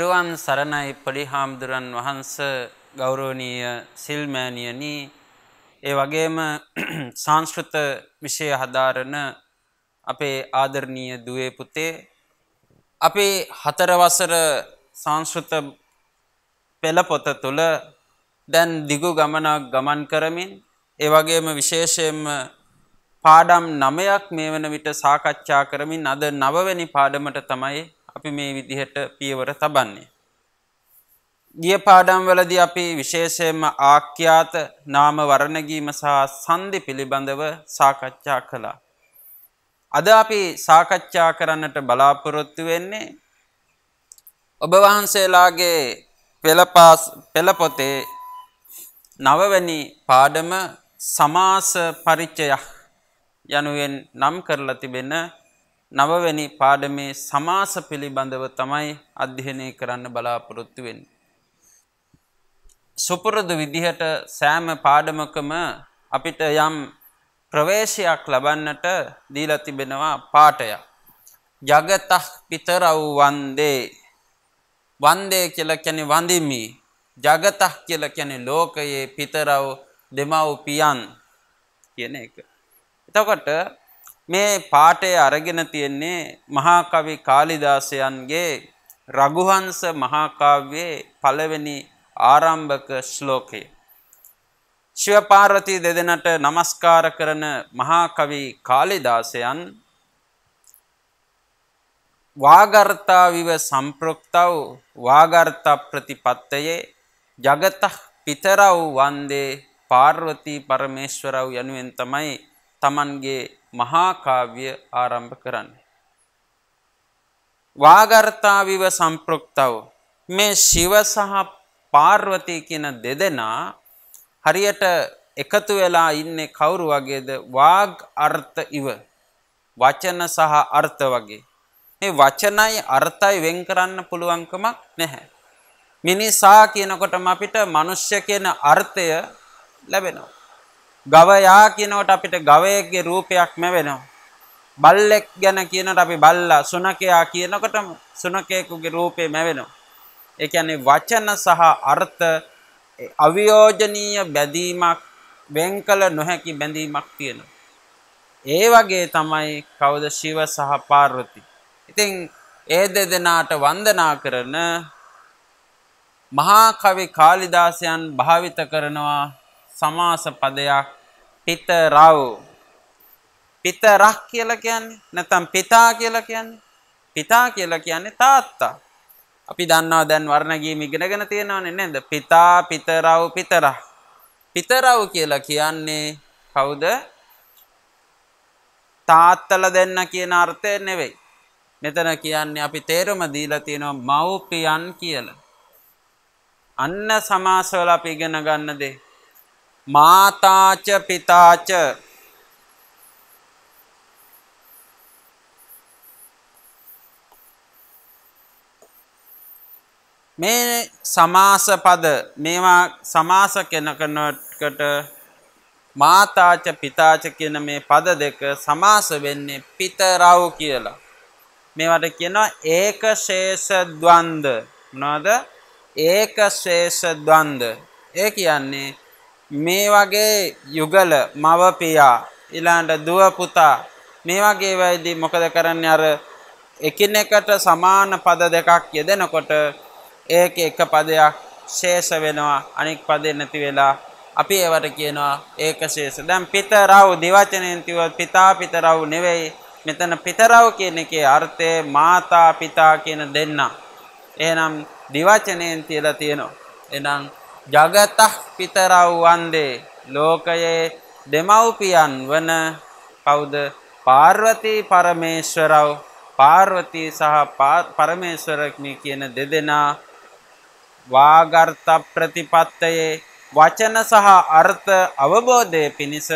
තෙරුවන් සරණයි පොඩිහාමුදුරන් වහන්ස ගෞරෝණීය සිල්මෑණියනි ඒ වගේම සංස්කෘත විෂය හදාරන අපේ ආදරණීය දුවේ පුතේ අපේ හතර වසර සංස්කෘත පෙළ පොත තුල දැන් දිගු ගමනක් ගමන් කරමින් ඒ වගේම විශේෂයෙන්ම පාඩම් 9ක් මේ වන විට සාකච්ඡා කරමින් අද 9 වෙනි පාඩමට තමයි අපි මේ විදිහට පියවර තබන්නේ. ගිය පාඩම් වලදී අපි විශේෂයෙන්ම ආඛ්‍යාත නාම වර්ණගීම සහ සංදි පිළිබඳව සාකච්ඡා කළා. අද අපි සාකච්ඡා කරන්නට බලාපොරොත්තු වෙන්නේ ඔබ වහන්සේලාගේ පෙළපාස් පෙළපොතේ නවවැනි පාඩම සමාස පරිචය යනුවෙන් නම් කරලා තිබෙන නවවැනි පාඩමේ සමාස පිළිබඳව තමයි අධ්‍යයනය කරන්න බලාපොරොත්තු වෙන්න. සුපුරදු විදිහට සෑම පාඩමකම අපිට යම් ප්‍රවේශයක් ලබන්නට දීලා තිබෙනවා පාටයක්. ජගතහ පිතරව් වන්දේ වන්දේ කියලා කියන්නේ වඳිමි. ජගතහ කියලා කියන්නේ ලෝකයේ පිතරව් දෙමව්පියන් කියන එක. එතකොට මේ පාඨය අරගෙන තියෙන්නේ මහා කවි කාලිදාසයන්ගේ රඝුහංස මහා කාව්‍යයේ පළවෙනි ආරම්භක ශ්ලෝකය. ශිව පාර්වතී දෙදෙනාට নমස්කාර කරන මහා කවි කාලිදාසයන් වාගර්තා විව සම්ප්‍රොක්තව වාගර්ත ප්‍රතිපත්තයේ జగත පිතරව වන්දේ පාර්වතී පරමේශ්වරව යනුවෙන් තමයි Tamanගේ මහාකාව්‍ය ආරම්භ කරන්න. වාගර්තාවිව සම්පෘක්තව මේ ශිව සහ පාර්වතය කියන දෙදෙනා හරියට එකතු වෙලා ඉන්නේ කවුරු වගේද වාග් අර්ථ ඉව වචන සහ අර්ථ වගේ මේ වචනයි අර්ථයි වෙන් කරන්න පුළුවන්කමක් නැහැ මිනිසා කියනකොටම අපිට මිනිස්ය කියන අර්ථය ලැබෙනවා ගවයා කියනවට අපිට ගවයෙක්ගේ රූපයක් මැවෙනවා. බල්ලෙක් ගැන කියනට අපි බල්ලා සුනකයා කියනකොටම සුනකයෙකුගේ රූපේ මැවෙනවා. ඒ කියන්නේ වචන සහ අර්ථ අවියෝජනීය බැඳීමක් වෙන්කල නොහැකි බැඳීමක් තියෙනවා. ඒ වගේ තමයි කවුද ශිව සහ පාර්වති. ඉතින් ඒ දෙදෙනාට වන්දනා කරන මහා කවි කාලිදාසයන් භාවිත කරනවා සමාස පදයක් පිතරව් පිතරක් කියලා කියන්නේ නැත්නම් පිතා කියලා කියන්නේ පිතා කියලා කියන්නේ තාත්තා අපි දන්නවා දැන් වර්ණ ගීම ඉගෙනගෙන තියෙනවනේ නේද පිතා පිතරව් පිතරා පිතරව් කියලා කියන්නේ කවුද තාත්තලා දෙන්න කියන අර්ථය නෙවෙයි මෙතන කියන්නේ අපි තේරුම දීලා තියෙනවා මව්පියන් කියලා අන්න සමාසවල අපි ඉගෙන ගන්න දේ මාතාච පිතාච මේ සමාස පද මේවා සමාස කෙනකනකට මාතාච පිතාච කියන මේ පද දෙක සමාස වෙන්නේ පිතරව් කියලා. මේවට කියනවා ඒක ශේෂ ද්වන්ද. මොනවද? ඒක ශේෂ ද්වන්ද. ඒ කියන්නේ මේ වගේ යුගල මව පියා ඊළඟට දුව පුතා මේ වගේ වෙයිදී මොකද කරන්නේ අර එකිනෙකට සමාන පද දෙකක් යෙදෙනකොට ඒක එක පදයක් ශේෂ වෙනවා අනෙක් පදේ නැති වෙලා අපි ඒවට කියනවා ඒක ශේෂ. දැන් පිතරව් දෙවචනෙන් කිව්වොත් පිතා පිතරව් නෙවෙයි. මෙතන පිතරව් කියන එකේ අර්ථය මාතා පිතා කියන දෙන්නා. එහෙනම් දෙවචනෙන් තියලා තියෙනවා. එහෙනම් ජගතහ පිතරව්වන්දේ ලෝකයේ දෙමව්පියන් වන කවුද පාර්වතී පරමේශ්වරව පාර්වතී සහ පරමේශ්වරක්මි කියන දෙදෙනා වාගර්ථ ප්‍රතිපත්තයේ වචන සහ අර්ථ අවබෝධය පිණිස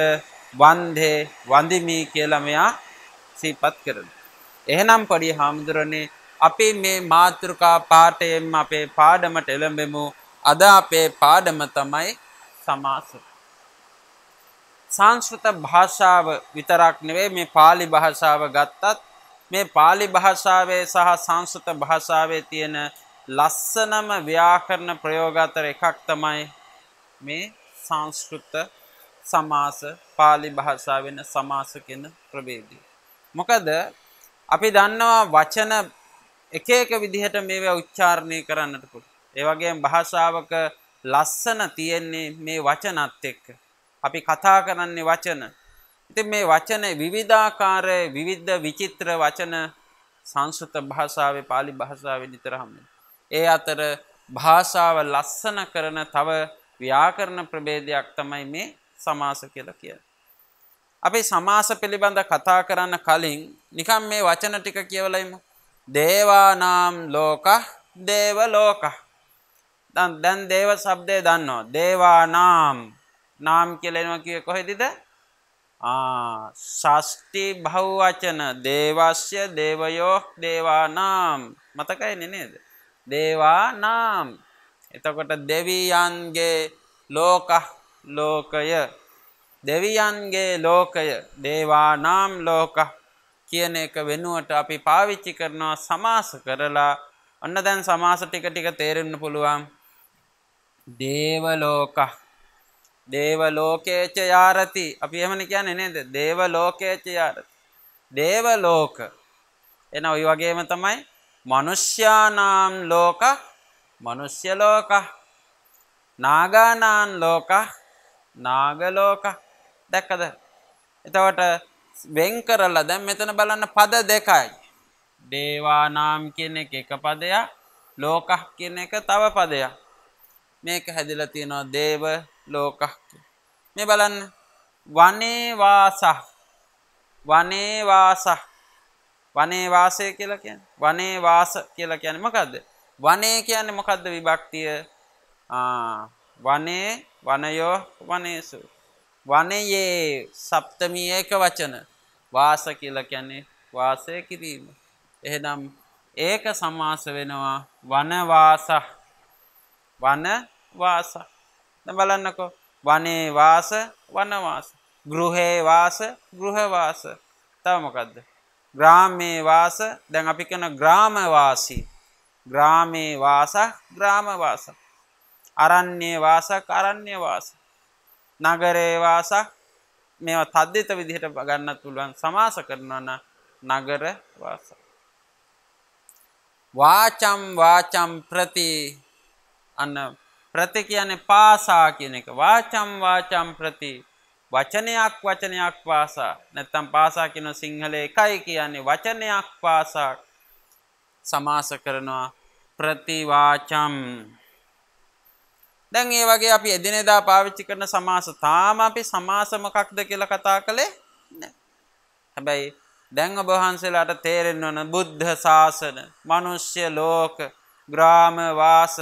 වන්දේ වඳිමි කියලා මෙයා සිහිපත් කරනවා. එහෙනම් පොඩි හාමුදුරනේ අපි මේ මාතෘකා පාඩයෙන් අපේ පාඩමට එළඹෙමු. අද අපේ පාඩම තමයි සමාස. සංස්කෘත භාෂාව විතරක් නෙවෙයි මේ pāli භාෂාව ගත්තත් මේ pāli භාෂාවේ සහ සංස්කෘත භාෂාවේ තියෙන ලස්සනම ව්‍යාකරණ ප්‍රයෝග අතර එකක් තමයි මේ සංස්කෘත සමාස pāli භාෂාව වෙන සමාස කියන ප්‍රභේදය. මොකද අපි දන්නවා වචන එක එක විදිහට මේවා උච්චාරණය කරන්නට පුළුවන්. ඒ වගේම භාෂාවක ලස්සන තියෙන්නේ මේ වචනත් එක්ක. අපි කතා කරන්නේ වචන. ඉතින් මේ වචන විවිධාකාර විවිධ විචිත්‍ර වචන සංස්කෘත භාෂාවේ pāli භාෂාවේ නිතරම. ඒ අතර භාෂාව ලස්සන කරන තව ව්‍යාකරණ ප්‍රභේදයක් තමයි මේ සමාස කියලා කියන්නේ. අපි සමාස පිළිබඳ කතා කරන්න කලින් නිකම් මේ වචන ටික කියවලා ඉමු. දේවානාම් ලෝක දේව ලෝකහ දැන් දේව શબ્දය දන්නවා. දේවා නාම් නාම් කියලා එනවා කියේ කොහෙදද? ආ ෂෂ්ටි භවචන දේවස්ය දේවයෝ දේවා නාම් මතකයිනේ නේද? දේවා නාම් එතකොට දෙවියන්ගේ ලෝක ලෝකය දෙවියන්ගේ ලෝකය දේවා නාම් ලෝක කියන එක වෙනුවට අපි පාවිච්චි කරනවා සමාස කරලා ඔන්න දැන් සමාස ටික ටික තේරෙන්න පුළුවන් දේවලෝක දේවලෝකේච යාරති අපි එහෙමනේ කියන්නේ නේද දේවලෝකේච යාරති දේවලෝක එන ওই වගේම තමයි මනුෂ්‍යානාම් ලෝක මනුෂ්‍ය ලෝක නාගානාන් ලෝක නාග ලෝක දැක්කද එතකොට වෙන් කරලා දැන් මෙතන බලන්න පද දෙකයි දේවානාම් කියන එක එක පදයක් ලෝකහ කියන එක තව පදයක් මේක හැදිලා තියෙනවා දේව ලෝකක් මේ බලන්න වනේ වාසහ වනේ වාසහ වනේ වාසය කියලා කියන්නේ වනේ වාස කියලා කියන්නේ මොකද්ද වනේ කියන්නේ මොකද්ද විභක්තිය ආ වනේ වනයෝ වනේසු වනයේ සප්තමී ඒක වචන වාස කියලා කියන්නේ වාසය කිරීම එහෙනම් ඒක සමාස වෙනවා වනවාස වන වාස බලන්නකෝ වනේ වාස වනවාස ගෘහේ වාස ගෘහවාස තව මොකද්ද ග්‍රාමේ වාස දැන් අපි කියන ග්‍රාමවාසී ග්‍රාමේ වාස ග්‍රාමවාස අරණ්‍ය වාස අරණ්‍ය වාස නගරේ වාස මේවා තද්දිත විදිහට ගන්න පුළුවන් සමාස කරනවා නම් නගර වාස වාචම් වාචම් ප්‍රති අන්න ප්‍රති කියන්නේ පාසා කියන එක. වාචම් වාචම් ප්‍රති වචනයක් වචනයක් පාසා. නැත්තම් පාසා කියන සිංහලේ එකයි කියන්නේ වචනයක් පාසා සමාස කරනවා ප්‍රතිවාචම් දැන් ඒ වගේ අපි එදිනෙදා පාවිච්චි කරන සමාස තාම අපි සමාස මොකක්ද කියලා කතා කළේ නැහැ. හැබැයි දැන් ඔබ වහන්සේලාට තේරෙන්න ඕන බුද්ධ ශාසන, මිනිස්්‍ය ලෝක, ග්‍රාම වාස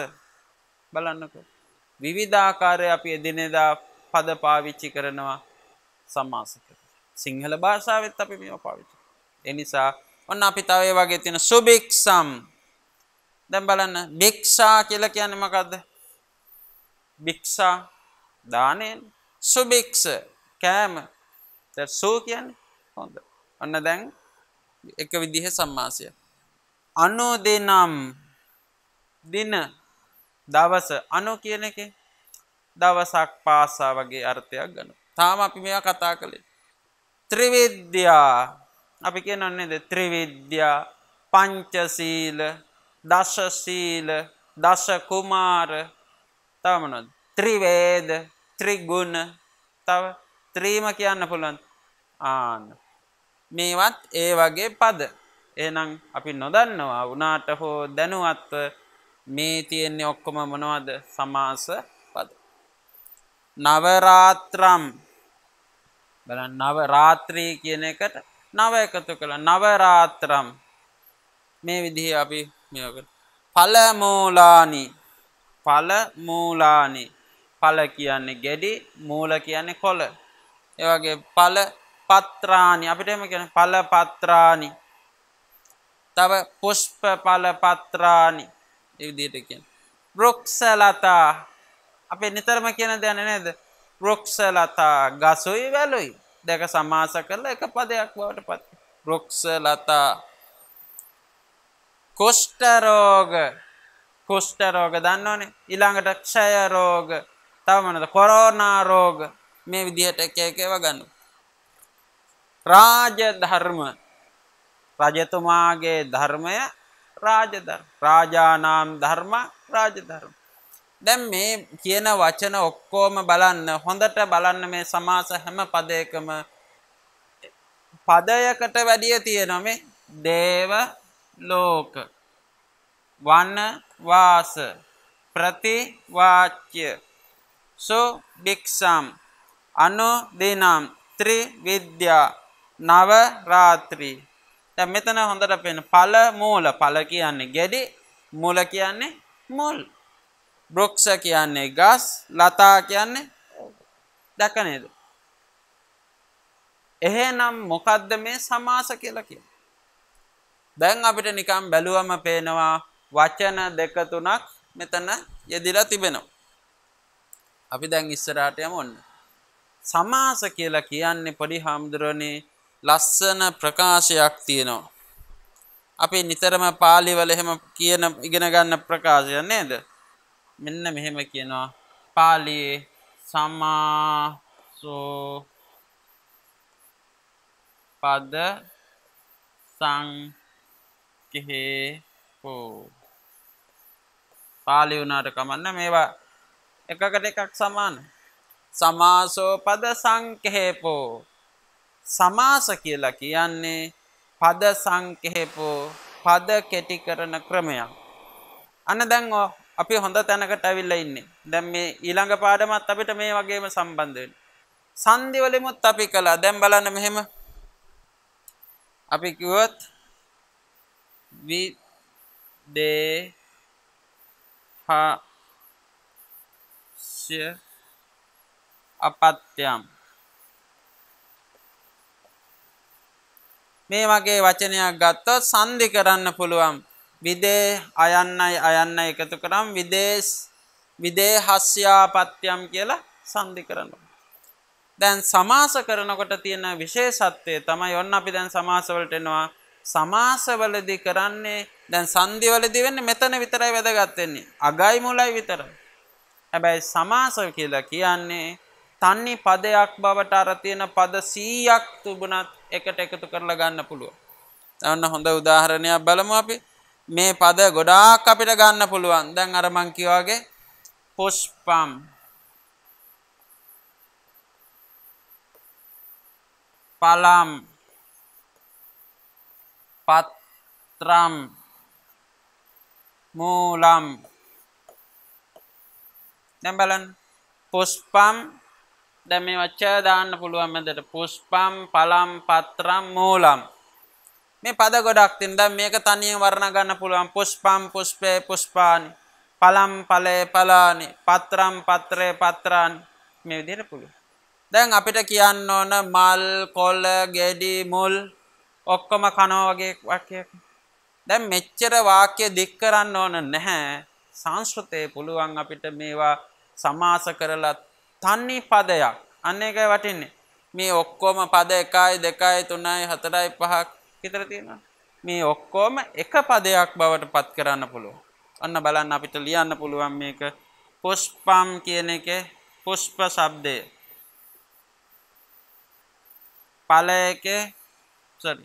බලන්නක. විවිධාකාරය අපි එදිනෙදා පද පාවිච්චි කරනවා සම්මාසක. සිංහල භාෂාවත් අපි මෙම පාවිච්චි. එනිසා ඔන්න අපි තවය වගේ තියෙන සුභික්ෂම් දැම් බලන්න භික්ෂා කියල කියන්න මකක්ද භික්ෂා දානයෙන් සුභික්ෂ කෑම සූ කියන්නේ හොඳ ඔන්න දැන් එක විදිහ සම්මාසය අනෝ දෙනම් දින දවස අනු කියන එක දවසක් පාසා වගේ අර්ථයක් ගනු. තාම අපි මෙයා කතා කළේ. ත්‍රිවිද්‍යා අපි කියනන්නේද ත්‍රිවිද්‍යා පංචසීල දශසීල දශකුමාර තමන ත්‍රිවේද ත්‍රිගුණ තව ත්‍රීම කියන්න පුළුවන් ආන මේවත් ඒ වගේ පද එනම් අපි නොදන්නවා වනාට හෝ දැනුවත්ව මේ තියෙන්නේ ඔක්කොම මොනවද සමාස පද. නවරාත්‍රම් බලන්න නවරාත්‍රී කියන එකට නව එකතු කළා නවරාත්‍රම් මේ විදිහේ අපි මේක ඵලමූලානි ඵලමූලානි ඵල කියන්නේ ගැඩි මූල කියන්නේ කොළ ඒ වගේ ඵල පත්‍රානි අපිට එහෙම කියන්නේ ඵල පත්‍රානි තව පුෂ්ප ඵල පත්‍රානි දිටකෙන් ප්‍රොක්සලතා අපේ නිතරම කියන දැන නේද ප්‍රොක්සලතා ගසුයි වැලුයි දැක සමාස කරල එක පදයක් බවට පත් ප්‍රොක්සලතා කොෂ්ටරෝග කුෂ්ටරෝග දන්නවනේ ඉළඟට ක්ෂය රෝග තවමනද කොරෝනාරෝග මේ විදිහට එක එකව ගන්නු. රාජ ධර්ම රජතුමාගේ ධර්මය රාජධර් රාජානාම් ධර්ම රාජධර්ම. දැම් මේ කියන වචන ඔක්කෝම බලන්න හොඳට බලන්න මේ සමාස හැම පදයකම පදයකට වැඩිය තියෙනොම දේව ලෝක වන්න වාස ප්‍රතිවාච්‍ය සුභික්ෂම් අනුදිනම් ත්‍රිවිද්‍යා නව රාත්‍රී දැන් මෙතන හොඳට පේන ඵල මූල ඵල කියන්නේ ගැඩි මූල කියන්නේ මුල් බ්‍රොක්ස කියන්නේ ගස් ලතා කියන්නේ දැක නේද එහෙනම් මොකද්ද මේ සමාස කියලා කියන්නේ දැන් අපිට නිකන් බැලුවම පේනවා වචන දෙක තුනක් මෙතන යෙදිලා තිබෙනවා අපි දැන් ඉස්සරහට යමු ඔන්න සමාස කියලා කියන්නේ පොඩි හාමුදුරනේ ලස්සන ප්‍රකාශයක් තියෙනවා. අපේ නිතරම පාලි වල එහෙම කියන ඉගෙන ගන්න ප්‍රකාශය නේද? මෙන්න මෙහෙම කියනවා. පාලියේ සමාසෝ පද සංකේ හෝ පාලි වුණාට කමන්න මේවා එකකට එකක් සමාන සමාසෝ පද සංකේපෝ සමාස කියලා කියන්නේ පද සංකෙහෙපු පද කෙටි කරන ක්‍රමයක්. අන්න දැන් අපි හොඳ තැනකට ඇවිල්ලා ඉන්නේ. දැන් මේ ඊළඟ පාඩමත් අපිට මේ වගේම සම්බන්ධ වෙනවා. සංදිවලෙමුත් අපි කළා. දැන් බලන්න මෙහෙම. අපි කිව්වොත් වි දේ හා ශය අපත්‍යම් මේ වගේ වචනයක් ගත්තොත් සංදි කරන්න පුළුවන් විදේ අයන්නයි අයන්න එකතු කරම් විදේශ විදේ හස්්‍යාපත්‍යම් කියලා සංදි කරනවා. දැන් සමාස කරනකොට තියෙන විශේෂත්වය තමයි ඔන්න අපි දැන් සමාසවලට එනවා සමාසවලදී කරන්නේ දැන් සංදිවලදී වෙන්නේ මෙතන විතරයි වැදගත් වෙන්නේ. අගයි මුලයි විතරයි. හැබැයි සමාස කියලා කියන්නේ තන්නේ පදයක් බවට අර තියෙන පද 100ක් තිබුණත් එකට එකතු කරලා ගන්න පුළුවන්. ඔන්න හොඳ උදාහරණයක් බලමු අපි. මේ පද ගොඩාක් අපිට ගන්න පුළුවන්. දැන් අර මං කියාගේ පුෂ්පම් පලම් පත්‍රම් මූලම් දැන් බලන්න පුෂ්පම් දැන් මේ වචය දාන්න පුළුවන් මැදට පුෂ්පම් පලම් පත්‍රම් මූලම් මේ පද ගොඩක් තියෙන දැන් මේක තනියෙන් වර්ණ ගන්න පුළුවන් පුෂ්පම් පුෂ්පේ පුෂ්පානි පලම් පලේ පලානි පත්‍රම් පත්‍රේ පත්‍රානි මේ විදිහට පුළුවන් දැන් අපිට කියන්න ඕන මල් කොළ ගෙඩි මුල් ඔක්කොම කනෝ වගේ වාක්‍යයක් දැන් මෙච්චර වාක්‍ය දික් කරන්න ඕන නැහැ සංස්කෘතේ පුළුවන් අපිට මේවා සමාස කරලත් තන්නේ පදයක් අන්න එකයි වටින්නේ මේ ඔක්කොම පද එකයි දෙකයි තුනයි හතරයි පහක් විතර තියෙනවා මේ ඔක්කොම එක පදයක් බවට පත් කරන්න පුළුවන් ඔන්න බලන්න අපිට ලියන්න පුළුවන් මේක පුෂ්පම් කියන එකේ පුෂ්ප શબ્දය ඵලයක සරි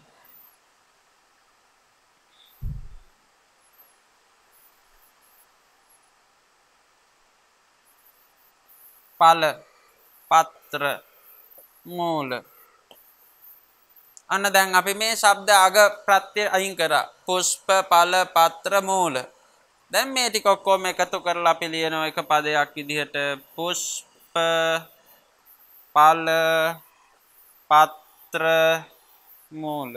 පල පත්‍ර මූල අන්න දැන් අපි මේ ශබ්ද අග ප්‍රත්‍ය අයින් කරා පුෂ්ප පල පත්‍ර මූල දැන් මේ ටික ඔක්කොම එකතු කරලා අපි ලියනවා එක පදයක් විදිහට පුෂ්ප පල පත්‍ර මූල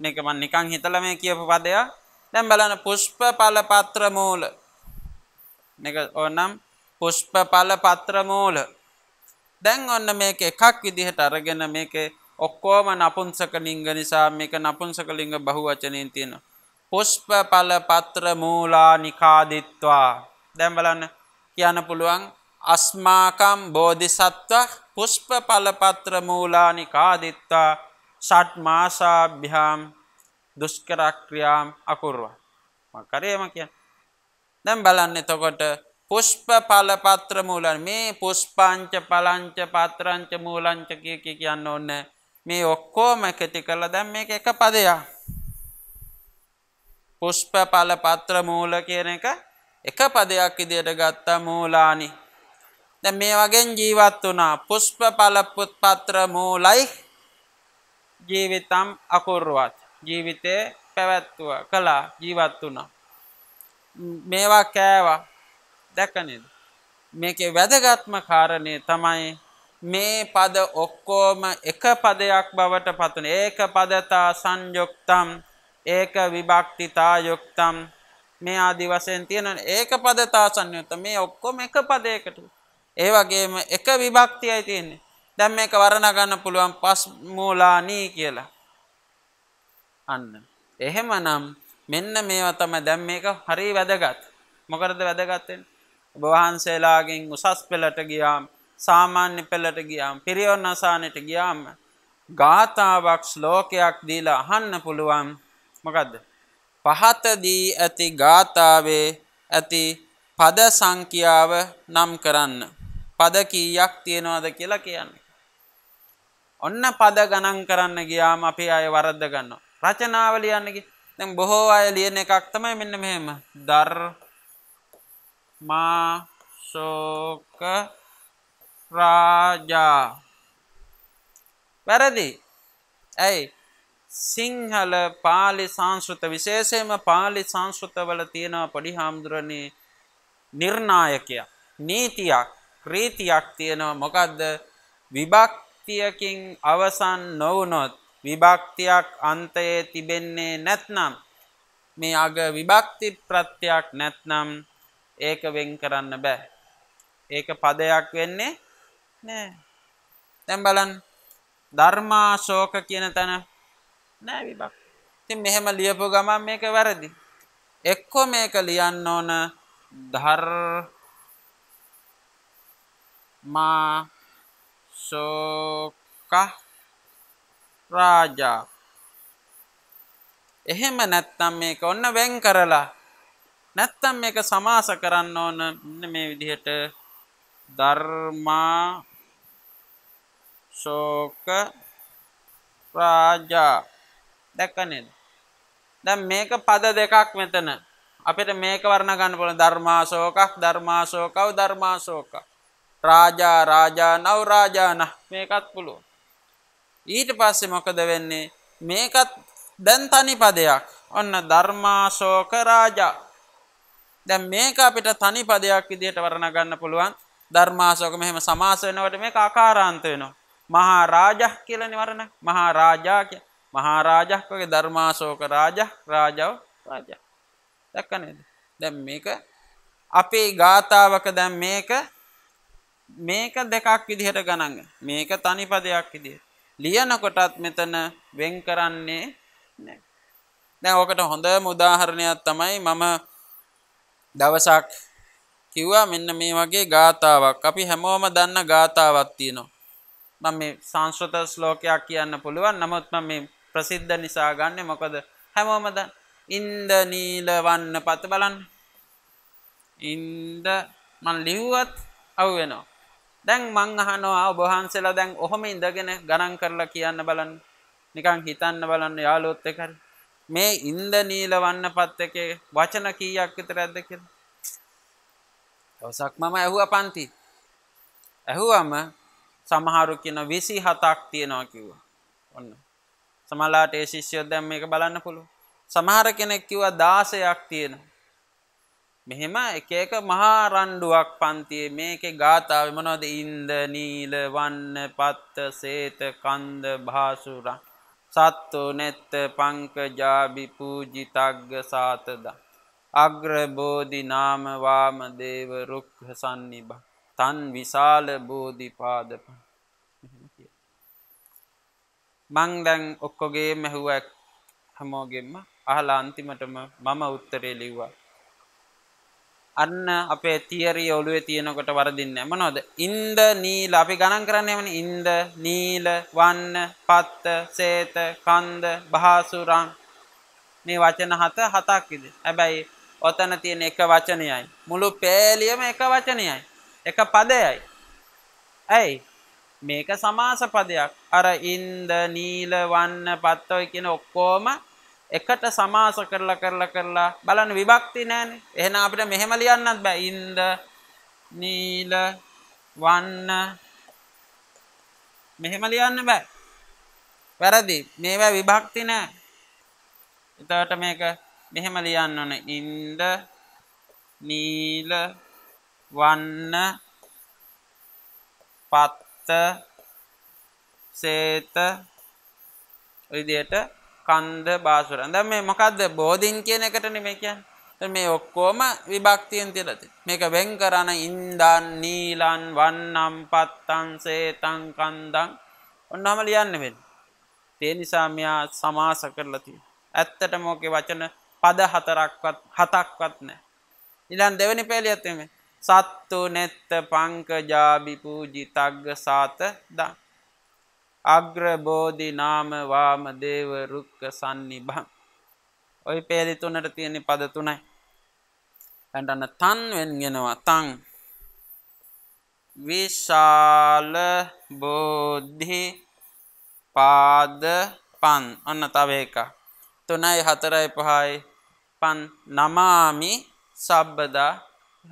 මේක මම නිකන් හිතලා මේ කියපු පදයක් දැන් බලන්න පුෂ්ප පල පත්‍ර මූල මේක ඕනම් පුෂ්ප පල පත්‍රමූල දැන් ඔන්න මේක එකක් විදිහට අරගෙන මේක ඔක්කෝම නපුන්සක ලිංග නිසා මේක නපුන්සක ලිංග බහුවචනයෙන් තියෙන පුෂ්ප පල පත්‍ර මූලා නිකාදිත්වා දැන් බලන්න කියන්න පුළුවන් අස්මාකම් බෝධිසත්ව පුෂ්ප පල පත්‍ර මූලා නිකාදිත්වා ෂට් මාසාභ්‍යාම් දුෂ්කරක්‍රියාම් අකුර්වා මකරේම කියන්න දැන් බලන්න එතකොට පුෂ්ප පල පත්‍ර මූලන් මේ පුෂ්පාංච පලංච පත්‍රංච මූලංච කිය කිය කියන්න ඕන්න මේ ඔක්කෝම එකති කරලා දැම් මේ එක පදයා පුෂ්ප පල පත්‍ර මූල කියන එක එක පදයක් ඉදියට ගත්තා මූලානි ද මේ වගෙන් ජීවත් වනා පුෂ්ප පලපුත් පත්‍ර මූලයි ජීවිතම් අකුරුවත් ජීවිතය පැවැත්තුව කලා ජීවත් වුණා මේවා කෑවා දැක්ක නේද මේකේ වැදගත්ම කාරණේ තමයි මේ පද ඔක්කොම එක පදයක් බවට පත්වන ඒක පදතා සංයුක්තම් ඒක විභක්තිතා යුක්තම් මේ ආදි වශයෙන් තියෙන ඒක පදතා සංයුක්ත මේ ඔක්කොම එක පදයකට ඒ වගේම එක විභක්තියයි තියෙන්නේ දැන් මේක වර්ණ ගන්න පුළුවන් පස් මූලානී කියලා අන්න එහෙමනම් මෙන්න මේවා තමයි දැන් මේක හරිය වැදගත් මොකටද වැදගත් වෙන්නේ බවහන්සේලාගෙන් උසස් පෙළට ගියාම් සාමාන්‍ය පෙළට ගියාම් පිරියොන් අසානයට ගියාම ගාථාවක් ශ්ලෝකයක් දීලා අහන්න පුළුවන් මොකදද. පහතදී ඇති ගාථාවේ ඇති පද සංකියාව නම් කරන්න. පද කීයක් තියෙනවාද කියලා කියන්න. ඔන්න පද ගණන් කරන්න ගියාම අපි අය වරද්ද ගන්න. රචනාව ලියන්නකි බොහෝ අය ලියන එකක් තමයි මෙන්න මෙහෙම දර් මාසෝක රාජා වැරදි ඇයි සිංහල පාලි සංස්ෘත විශේෂයම පාලි සංස්ෘතවල තියෙන පොඩි හාමුදුරණේ නිර්ණායකයක් නීතියක් ක්‍රීතියක් තියෙනවා මොකක්ද විභක්තියකින් අවසන් නොවනොත් විභක්තියක් අන්තයේ තිබෙන්නේ නැත්නම් මේ අග විභක්ති ප්‍රත්‍යයක් නැත්නම් ඒක වෙන් කරන්න බෑ. ඒක පදයක් වෙන්නේ නෑ. දැන් බලන්න ධර්මාශෝක කියන තැන නෑ විභක්. ඉතින් මෙහෙම ලියපු ගමන් මේක වැරදි. එක්කෝ මේක ලියන්න ඕන ධර් මා ශෝක රාජා එහෙම නැත්තම් මේක ඔන්න වෙන් කරලා නැත්තම් මේක සමාස කරන්න ඕන මේ විදිහට ධර්මා ශෝක රාජා දැක්ක නේද දැන් මේක පද දෙකක් මෙතන අපිට මේක වර්ණ ගන්න පුළුවන් ධර්මා ශෝකක් ධර්මා ශෝකව ධර්මා ශෝක රාජා රාජා නව රාජාන මේකත් පුළුවන් ඊට පස්සේ මොකද වෙන්නේ මේකත් දැන් තනි පදයක් ඔන්න ධර්මා ශෝක රාජා දැන් මේක අපිට තනි පදයක් විදිහට වර්ණ ගන්න පුළුවන් ධර්මාශෝක මෙහෙම සමාස වෙනකොට මේක ආකාරාන්ත වෙනවා මහා රාජහ කියලානේ වර්ණ මහා රාජා කිය මහා රාජහ වගේ ධර්මාශෝක රාජහ රාජව රාජා දැක්ක නේද දැන් මේක අපේ ගාතාවක දැන් මේක මේක දෙකක් විදිහට ගණන් මේක තනි පදයක් විදිහට ලියනකොටත් මෙතන වෙන් කරන්නේ නැහැ දැන් ඔකට හොඳම උදාහරණයක් තමයි මම දවසක් කිව්වා මෙන්න මේ වගේ ගාතාවක් අපි හැමෝම දන්න ගාතාවක් තියෙනවා මම මේ සංස්කෘත ශ්ලෝකයක් කියන්න පුළුවන් නමුත් මම මේ ප්‍රසිද්ධ නිසා ගන්නෙ මොකද හැමෝම දන්න ඉන්ද නීල වන්න පත බලන්න ඉන්ද මන් ලිව්වත් අවු වෙනවා දැන් මං අහනවා ඔබ වහන්සේලා දැන් ඔහොම ඉඳගෙන ගණන් කරලා කියන්න බලන්න නිකන් හිතන්න බලන්න යාළුවොත් එක්ක මේ ඉන්ද නීල වන්නපත් එකේ වචන කීයක් විතර ඇද්ද කියලා. දවසක් මම ඇහුවා පන්ති. ඇහුවම සමහරු කියන 27ක් තියනවා කිව්වා. ඔන්න. සමහරලාට ඒ ශිෂ්‍යයෝ දැන් මේක බලන්න පුළුවන්. සමහර කෙනෙක් කිව්වා 16ක් තියෙනවා. මෙහෙම එක එක මහා රණ්ඩුවක් පන්තියේ මේකේ ගාථාවේ මොනවද ඉන්ද නීල වන්න පත්ත සේත කන්ද භාසුරා සත්තු නෙත්ත පංකජාබි පූජිතග්ග සාතද. අග්‍රබෝධි නාමවාම දේව රුක්හ සන්නිබ. තන් විශාල බෝධි පාදප. මංදැන් ඔක්කොගේ මැහුවක් හමෝගෙන්ම අහලා අන්තිමටම මම උත්තරේ ලිව්වා. අන්න අපේ තියරිය ඔළුවේ තියෙනකොට වරදින්නේ මොනවද? ඉන්ද නීල අපි ගණන් කරන්නේ එමනේ ඉන්ද නීල වන්න පත්ත සේත කන්ද භාසුරං මේ වචන හත හතක් ඉද. හැබැයි ඔතන තියෙන එක වචනයයි. මුළු පෑලියම එක වචනයයි. එක පදයයි. ඇයි? මේක සමාස පදයක්. අර ඉන්ද නීල වන්න පත්ත කියන ඔක්කොම එකට සමාස කරලා කරලා කරලා බලන්න විභක්ති නැහැනේ. එහෙනම් අපිට මෙහෙම ලියන්නත් බෑ. ඉන්ද නීල වන්න මෙහෙම ලියන්න බෑ. වැරදි. මේවා විභක්ති නැහැ. එතකොට මේක මෙහෙම ලියන්න ඕන. ඉන්ද නීල වන්න පත්ත සේත විදියට කන්ද බාසුර දැන් මේ මොකද්ද බෝධින් කියන එකටනේ මේ කියන්නේ මේ ඔක්කෝම විභක්තියෙන් තියලති. මේක වෙන් කරන ඉන්දන් නීලන් වන්නම් පත්තන් සේතන් කන්දන් ඔන්නම ලියන්න වෙන. තේ නිසා මෙයා සමාස කරලා තියෙනවා. ඇත්තටම ඔකේ වචන පද හතරක්වත් හතක්වත් නැහැ. ඊළඟ දෙවෙනි පෙළියත් එමේ. සත්තු නෙත්ත පංකජාබි පූජිතග්ග සාත දන්. අග්‍රබෝධි නාම වාම දේව රුක්ක සන්නිභං. ඔය පේලි තුනට තියෙන පද තුනයි. ඇටන්න තන්වෙන් ගෙනවා තං විශාල බෝද්ධි පාද පන් ඔන්න තව එක. තුනයි හතරයි පහයි පන් නමාමි සබ්බදා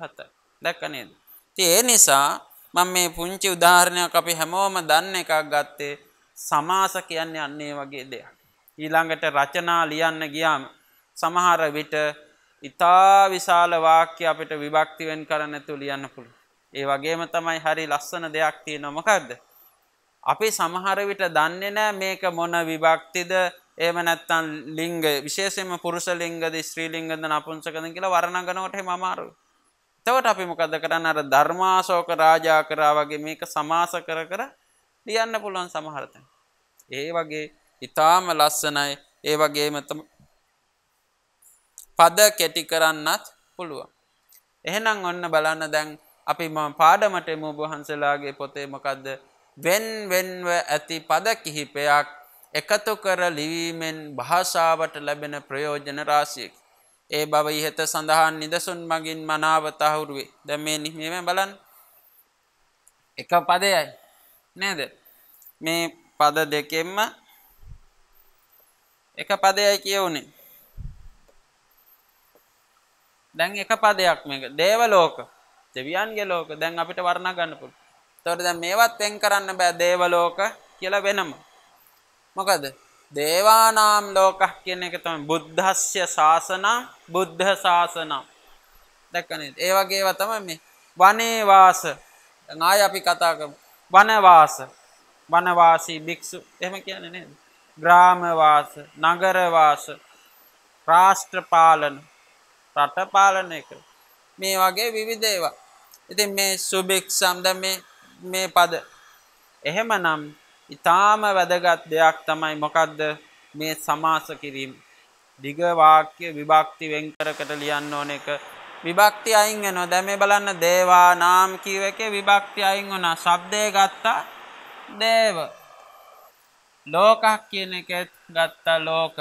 හත දැක්ක නේද. තිය නිසා මම මේ පුංචි උදාහරණයක් අපි හැමෝම දන්න එකක් ගත්තේ සමාස කියන්නේ අන්න ඒ වගේ දෙයක්. ඊළඟට රචනා ලියන්න ගියාම සමහර විට ඊතා විශාල වාක්‍ය අපිට විභක්ති වෙන් කරන්න තු ලියන්න පුළුවන්. ඒ වගේම තමයි හරි ලස්සන දෙයක් තියෙනවා මොකද්ද? අපි සමහර විට දන්නේ නැහැ මේක මොන විභක්තිද එහෙම නැත්නම් ලිංග විශේෂයෙන්ම පුරුෂ ලිංගද ස්ත්‍රී ලිංගද නපුංසකද කියලා වර්ණනගනකොට එහෙම අමාරුයි. එතකොට අපි මොකද කරන්න අර ධර්මාශෝක රාජා කරා වගේ මේක සමාස කර කර ලියන්න පුළුවන් සමහර තැන්. ඒ වගේ ඊටාම ලස්සනයි. ඒ වගේම පද කැටි කරන්නත් පුළුවන්. එහෙනම් ඔන්න බලන්න දැන් අපි මම පාඩමට එමු වහන්සලාගේ පොතේ මොකද්ද wen wenව ඇති පද කිහිපයක් එකතු කර ලිවීමෙන් භාෂාවට ලැබෙන ප්‍රයෝජන රාශියක්. ඒ බව ඉහත සඳහන් නිදසුන් මගින් මනාව තහවුරුවේ දැ මේ නිහම බලන් එක පදයයි නේද මේ පද දෙකෙන්ම එක පදයයි කියවුනේ දැන් එක පදයක් මේක දේව ලෝක දෙවියන්ගේ ලෝක දැන් අපිට වර්ණා ගන්න පුළුවන්. ඒතකොට දැන් මේවත් වෙන් කරන්න බෑ දේව ලෝක කියලා වෙනම. මොකද දේවානාම් ලෝකහ කියන එක තමයි බුද්ධස්ය ශාසනං බුද්ධ ශාසනං දැක්කනේ ඒ වගේ ඒවා තමයි මේ වනේ වාස දැන් ආයෙ අපි කතා කරමු වනවාස වනවාසී භික්ෂු එහෙම කියන්නේ නේද ග්‍රාම වාස නගර වාස රාෂ්ට්‍ර පාලන රට පාලනය කර මේ වගේ විවිධ ඒවා ඉතින් මේ සුභික්ෂම් දැන් මේ මේ පද එහෙමනම් ඉතාම වැදගත් දෙයක් තමයි මොකක්ද මේ සමාස කිරීම. දිගවාක්‍ය විභක්ති වෙන්කරකට ලියන්න ඕන එක විභක්ති අයින් වෙනවා. දැන් මේ බලන්න දේවා නාම කියව එකේ විභක්ති අයින් වුණා. ශබ්දය ගත්තා දේව. ලෝකක් කියන එකෙත් ගත්තා ලෝක.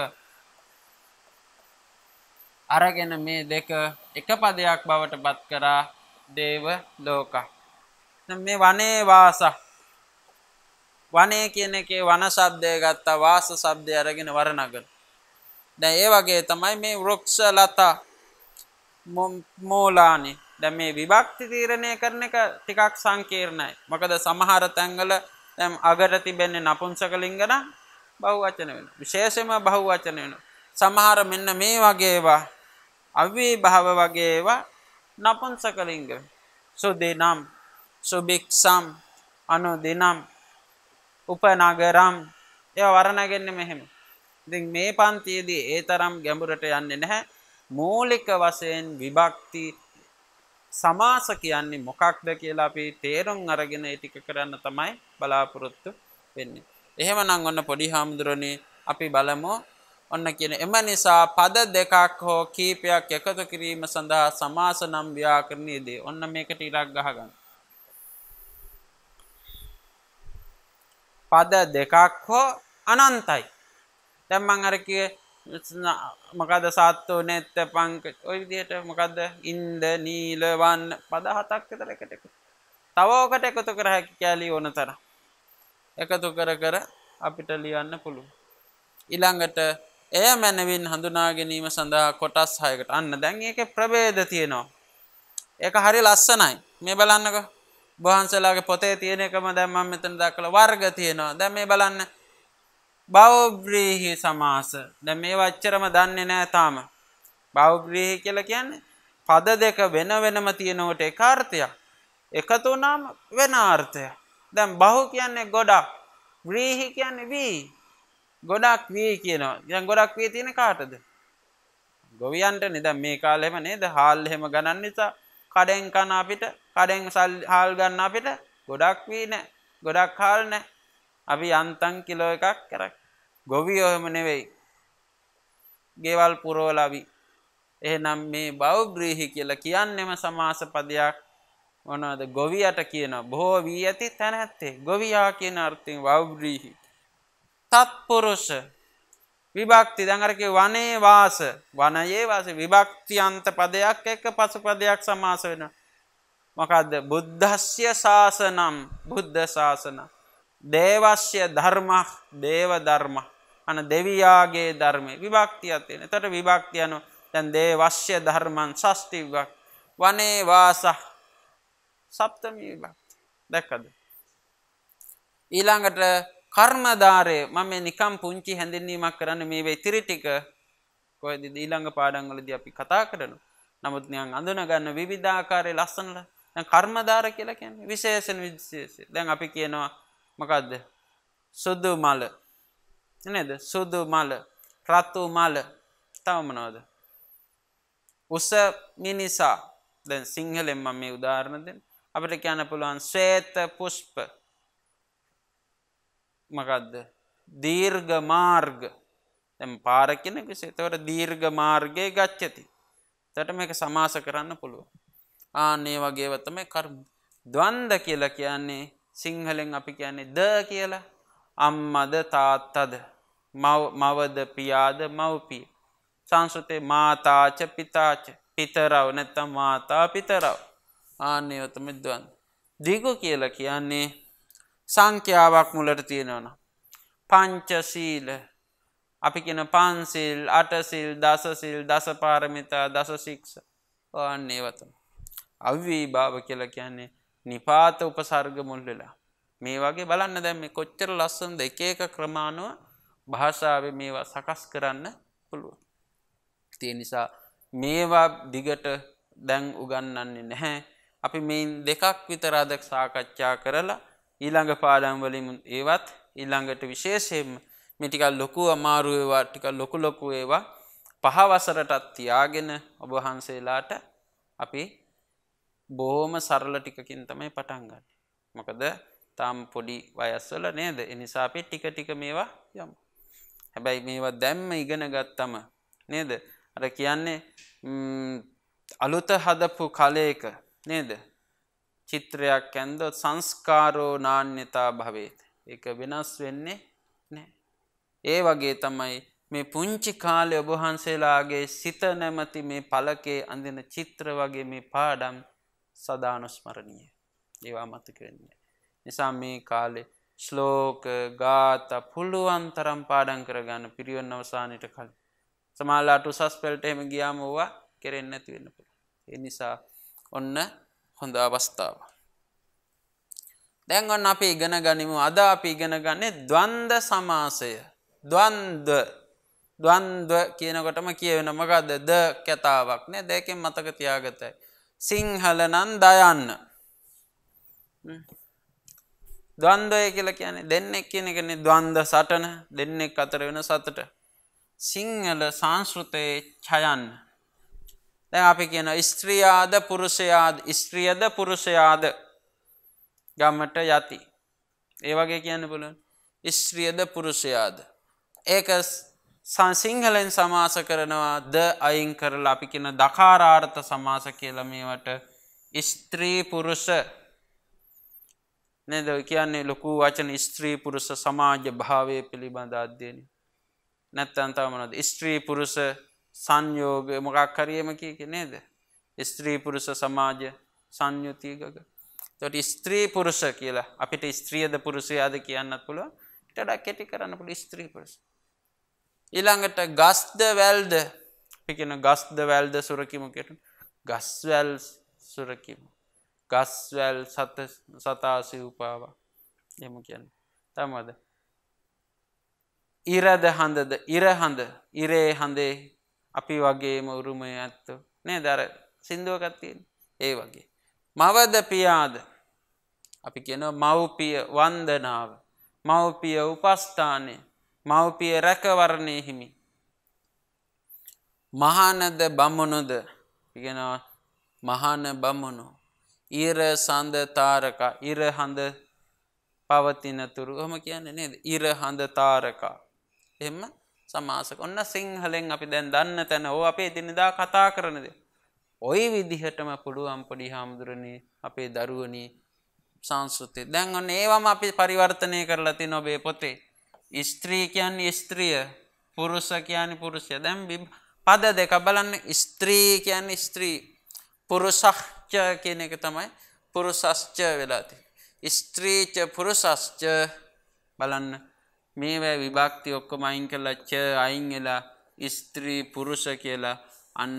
අරගෙන මේ දෙක එක පදයක් බවට පත් කරා දේව ලෝක. මේ වනේ වාසක් වනේ කියන එකේ වන ශබ්දය ගත්තා වාස ශබ්දය අරගෙන වරණගන. දැන් ඒ වගේ තමයි මේ වෘක්ෂ ලතා මූලානි. දැන් මේ විභක්ති තීරණය කරන එක ටිකක් සංකීර්ණයි. මොකද සමහර තැන්වල දැන් අගට තිබෙන්නේ නපුංසක ලිංග නම් බහුවචන වෙනවා. විශේෂයෙන්ම බහුවචන වෙනවා. සමහර මෙන්න මේ වගේ ඒවා අව්‍යිභව වගේ ඒවා නපුංසක ලිංග. සුදේනම් සුභික්ෂම් අනුදිනම් උපනගරම් එය වරණගෙන්න මෙහෙම ඉතින් මේ පන්තියේදී ඒ තරම් ගැඹුරට යන්නේ නැහැ මූලික වශයෙන් විභක්ති සමාස කියන්නේ මොකක්ද කියලා අපි තේරුම් අරගෙන ඒ ටික කරන්න තමයි බලාපොරොත්තු වෙන්නේ. එහෙමනම් ඔන්න පොඩි හාමුදුරනේ අපි බලමු ඔන්න කියන එම නිසා පද දෙකක් හෝ කීපයක් එකතු කිරීම සඳහා සමාස නම් ව්‍යාකරණයේදී ඔන්න මේකට ඉලක්ක ගහගන්න. පද දෙකක් හෝ අනන්තයි. දැම්මං අරකිය මකද සත්තු නැත්ත පංක ඔයිදියට මොකක්ද ඉන්ද නීලවන්න පද හතක් තර එකටක තවෝකට එකතු කර හැකි කෑලි ඕන තර එකතු කර කර අපිට ලියන්න පුළු ඉළඟට එය මැනවින් හඳුනා ගැනීම සඳහා කොටස් හයකට අන්න දැන් ඒක ප්‍රබේද තියෙනවා ඒක හරි ලස්සනයි මේ බලන්නක බහන්සලාගේ පොතේ තියෙන එකම දැන් මම මෙතන දක්වලා වර්ග තියෙනවා. දැන් මේ බලන්න බෞබ්‍රීහි සමාස. දැන් මේ වච්චරම දන්නේ නැහැ තාම. බෞබ්‍රීහි කියලා කියන්නේ පද දෙක වෙන වෙනම තියෙනකොට ඒක අර්ථයක්. එකතු වුණාම වෙන අර්ථයක්. දැන් බහු කියන්නේ ගොඩක්. ව්‍රීහි කියන්නේ වී. ගොඩක් වී කියනවා. දැන් ගොඩක් වී තියෙන කාටද? ගොවියන්ටනේ. දැන් මේ කාලේ එහෙම නේද? හාල් එහෙම ගණන් නිසා කඩෙන් කන අපිට කඩෙන් සල් හාල් ගන්න අපිට ගොඩක් වී නෑ ගොඩක් හාල් නෑ අපි යන්තම් කිලෝ එකක් කරක් ගොවියෝ එහෙම නෙවෙයි ගෙවල් පුරවලාවි එහෙනම් මේ බෞග්‍රීහි කියලා කියන්නෙම සමාස පදයක් මොනවද ගොවියට කියන බොහෝ වී ඇති තැනැත්තේ ගොවියා කියන අර්ථයෙන් වෞග්‍රීහි තත්පුරුෂ විභක්ති දැන් අර කිව්ව වනේ වාස වනයේ වාස විභක්ති අන්ත පදයක් එක්ක පසුපදයක් සමාස වෙනවා මොකද්ද බුද්ධස්ය ශාසනම් බුද්ධ ශාසන දේවස්ය ධර්ම දේව ධර්ම අන දෙවියාගේ ධර්මේ විභක්තියක් තියෙන. එතකොට විභක්තිය anu දැන් දේවස්ය ධර්මං ෂෂ්ටි විභක්ති වනේ වාස සප්තමී විභක්ති දැක්කද ඊළඟට කර්මධාරය මම මේ නිකම් පුංචි හැඳින්වීමක් කරන්න මේ වෙයි ඉතිරි ටික කොහෙද ඊළඟ පාඩම්වලදී අපි කතා කරනවා. නමුත් නියන් අඳුන ගන්න විවිධාකාරයේ ලස්සනල දැන් කර්මධාර කියලා කියන්නේ විශේෂණ විශේෂ. දැන් අපි කියනවා මොකද්ද? සුදු මල. නේද? සුදු මල, රතු මල. තව මොනවද? උස මිනිසා. දැන් සිංහලෙන් මම මේ උදාහරණ දෙන්න. අපිට කියන්න පුළුවන් ශ්වේත පුෂ්ප මකදද දීර්ග මාර්ග තැම් පාරකෙනක සතවට දීර්ග මාර්ගය ගච්චති තට මේක සමාස කරන්න පුළුව ආනේ වගේවතම කර්ම දවන්ද කියලා කියන්නේ සිංහලෙන් අපි කියන්නේ ද කියලා අම්මද තාත්තද මවද පියාද මව්පිය සංස්ෘතය මාතාච පිතාච පිතරව නැත්තම් මාතා පිතරව ආනේ ඔතම දවන් දිගු කියලා කියන්නේ සංඛ්‍යාවක් මුලට තියෙනවන. පංචසීල අපි කියන පන්සිල් අටසිල් දසසිල් දස පාරමිතා දස ශික්ෂ ඔන්න ඒවතම. අවී භාව කියල කියන්නේ නිපාත උපසර්ග මුල්ලලා. මේ වගේ බලන්න දැම කොච්චර ලස්සන්ද එක එක ක්‍රමාණුව භාෂාව මේවා සකස් කරන්න පුළුව. තිය නිසා මේවා දිගට දැන් උගන්නන්නේ නැහැ. අපි මෙයින් දෙකක් විතරාදක් සාකච්ඡා කරලා ඊළඟ පාඩම් වලින් ඒවත් ඊළඟට විශේෂයෙන්ම මේ ටිකක් ලොකු අමාරු ඒවා ටිකක් ලොකු ලොකු ඒවා පහ වසරටත් තියාගෙන ඔබ වහන්සේලාට අපි බොහොම සරල ටිකකින් තමයි පටන් ගන්න. මොකද තාම පොඩි වයස්වල නේද? ඒ නිසා අපි ටික ටික මේවා යමු. හැබැයි මේවා දැම්ම ඉගෙන ගත්තම නේද? අර කියන්නේ අලුත හදපු කලයක නේද? චිත්‍රයක් ඇන්දොත් සංස්කාරෝ නාන්‍යතා භවේත. එක වෙනස් වෙන්නේ නෑ. ඒ වගේ තමයි මේ පුංචි කාලය ඔබහන්සේලාගේ සිත නැමති මේ පලකේ අඳින චිත්‍ර වගේ මේ පාඩම් සදානුස්මරණිය. ඒවා මතකවෙන්නේ. නිසා මේ කාලෙ ශ්ලෝක ගාත පුළුවන් තරම් පාඩන් කරගන්න පිරිියොන් අවසානයට කලින්. සමාලාට උසස් පෙල්ට එහෙම ගියාම ඕවා කෙරෙන්න්න ඇතිවෙන්න පුළ. එනිසා ඔන්න හොඳ අවස්ථාව. දැන් ඔන්න අපි ඉගෙන ගනිමු අද අපි ඉගෙන ගන්නේ ද්වන්ද සමාසය. ද්වන්ද ද්වන්ද කියනකොටම කියවෙන මොකද්ද ද කතාවක් නේ දෙකෙන් මතක තියාගතයි. සිංහල නම් දයන්න. ද්වන්දය කියලා කියන්නේ දෙන්නෙක් කියන එකනේ ද්වන්ද සටන දෙන්නෙක් අතර වෙන සතට. සිංහල සංස්කෘතයේ ඡයන්න. දැන් අපි කියනවා ස්ත්‍රියාද පුරුෂයාද ස්ත්‍රියද පුරුෂයාද ගමට යති. ඒ වගේ කියන්න පුළුවන්. ස්ත්‍රියද පුරුෂයාද. ඒක සංසිංහලෙන් සමාස කරනවා ද අයින් කරලා අපි කියන දකාරාර්ථ සමාස කියලා මේවට ස්ත්‍රී පුරුෂ නේද කියන්නේ ලොකු වචන ස්ත්‍රී පුරුෂ සමාජ භාවය පිළිබඳ අධ්‍යයනය. නැත්නම් තව මොනවද? ස්ත්‍රී පුරුෂ සංයෝග මොකක් කරියම කියක නේද. ස්ත්‍රීපුරුෂ සමාජ සංයුතියකක. තොට ස්ත්‍රීපුරුෂ කියලා අපිට ස්ත්‍රියද පුරුෂයාද කියන්නත් පුළුව ටඩ කෙටි කරන්න පුළ ස්ත්‍රීපුරුෂ. ඉළඟට ගස්ද වැල්ද පිකෙන ගස්ද වැල්ද සුරකිමකට ගස්වැල් සුරකිම. ගස්වැල් සතාසි උපාවා එම කියන්න තමද ඉරද හඳද ඉරහඳ ඉරේ හඳේ අපි වගේම උරුමය ඇත්තෝ නේ දර සින්දුවකත්තියෙන් ඒ වගේ. මවද පියාද අපි කියන මව්පිය වන්දනාව මව්පිය උපස්ථානය මව්පිය රැකවරණය හිමි. මහනද බමුණුද ඉගෙන මහන බමුණු ඉර සඳ තාරක ඉර හඳ පවතිනතුරු හොම කියන්නේ නේද ඉර හඳ තාරකා එම සමාසක ඔන්න සිංහලෙන් අපි දැන් දන්න තැන ඕ අපේ දිනදා කතා කරනද. ඔය විදිහටම පුළුවන් පොඩි හාමුදුරණී අපේ දරුවනී සංස්ෘතිය දැන් ඔන්න ඒවම අපි පරිවර්තනය කරලති නොබේ පොතේ. ස්ත්‍රීකයන් ස්ත්‍රිය පුරුසකයනි පුරුෂය දැම් බිම් පද දෙක බලන්න ස්ත්‍රීකයන් ස්ත්‍රී පුරුසක්්ච කියන එක තමයි පුරුසස්්ච වෙලාති. ස්ත්‍රීච පුරුසස්්ච බලන්න මේවැ විභක්ති ඔක්කොම අයින් කරලා ච අයින් වෙලා ස්ත්‍රී පුරුෂ කියලා අන්න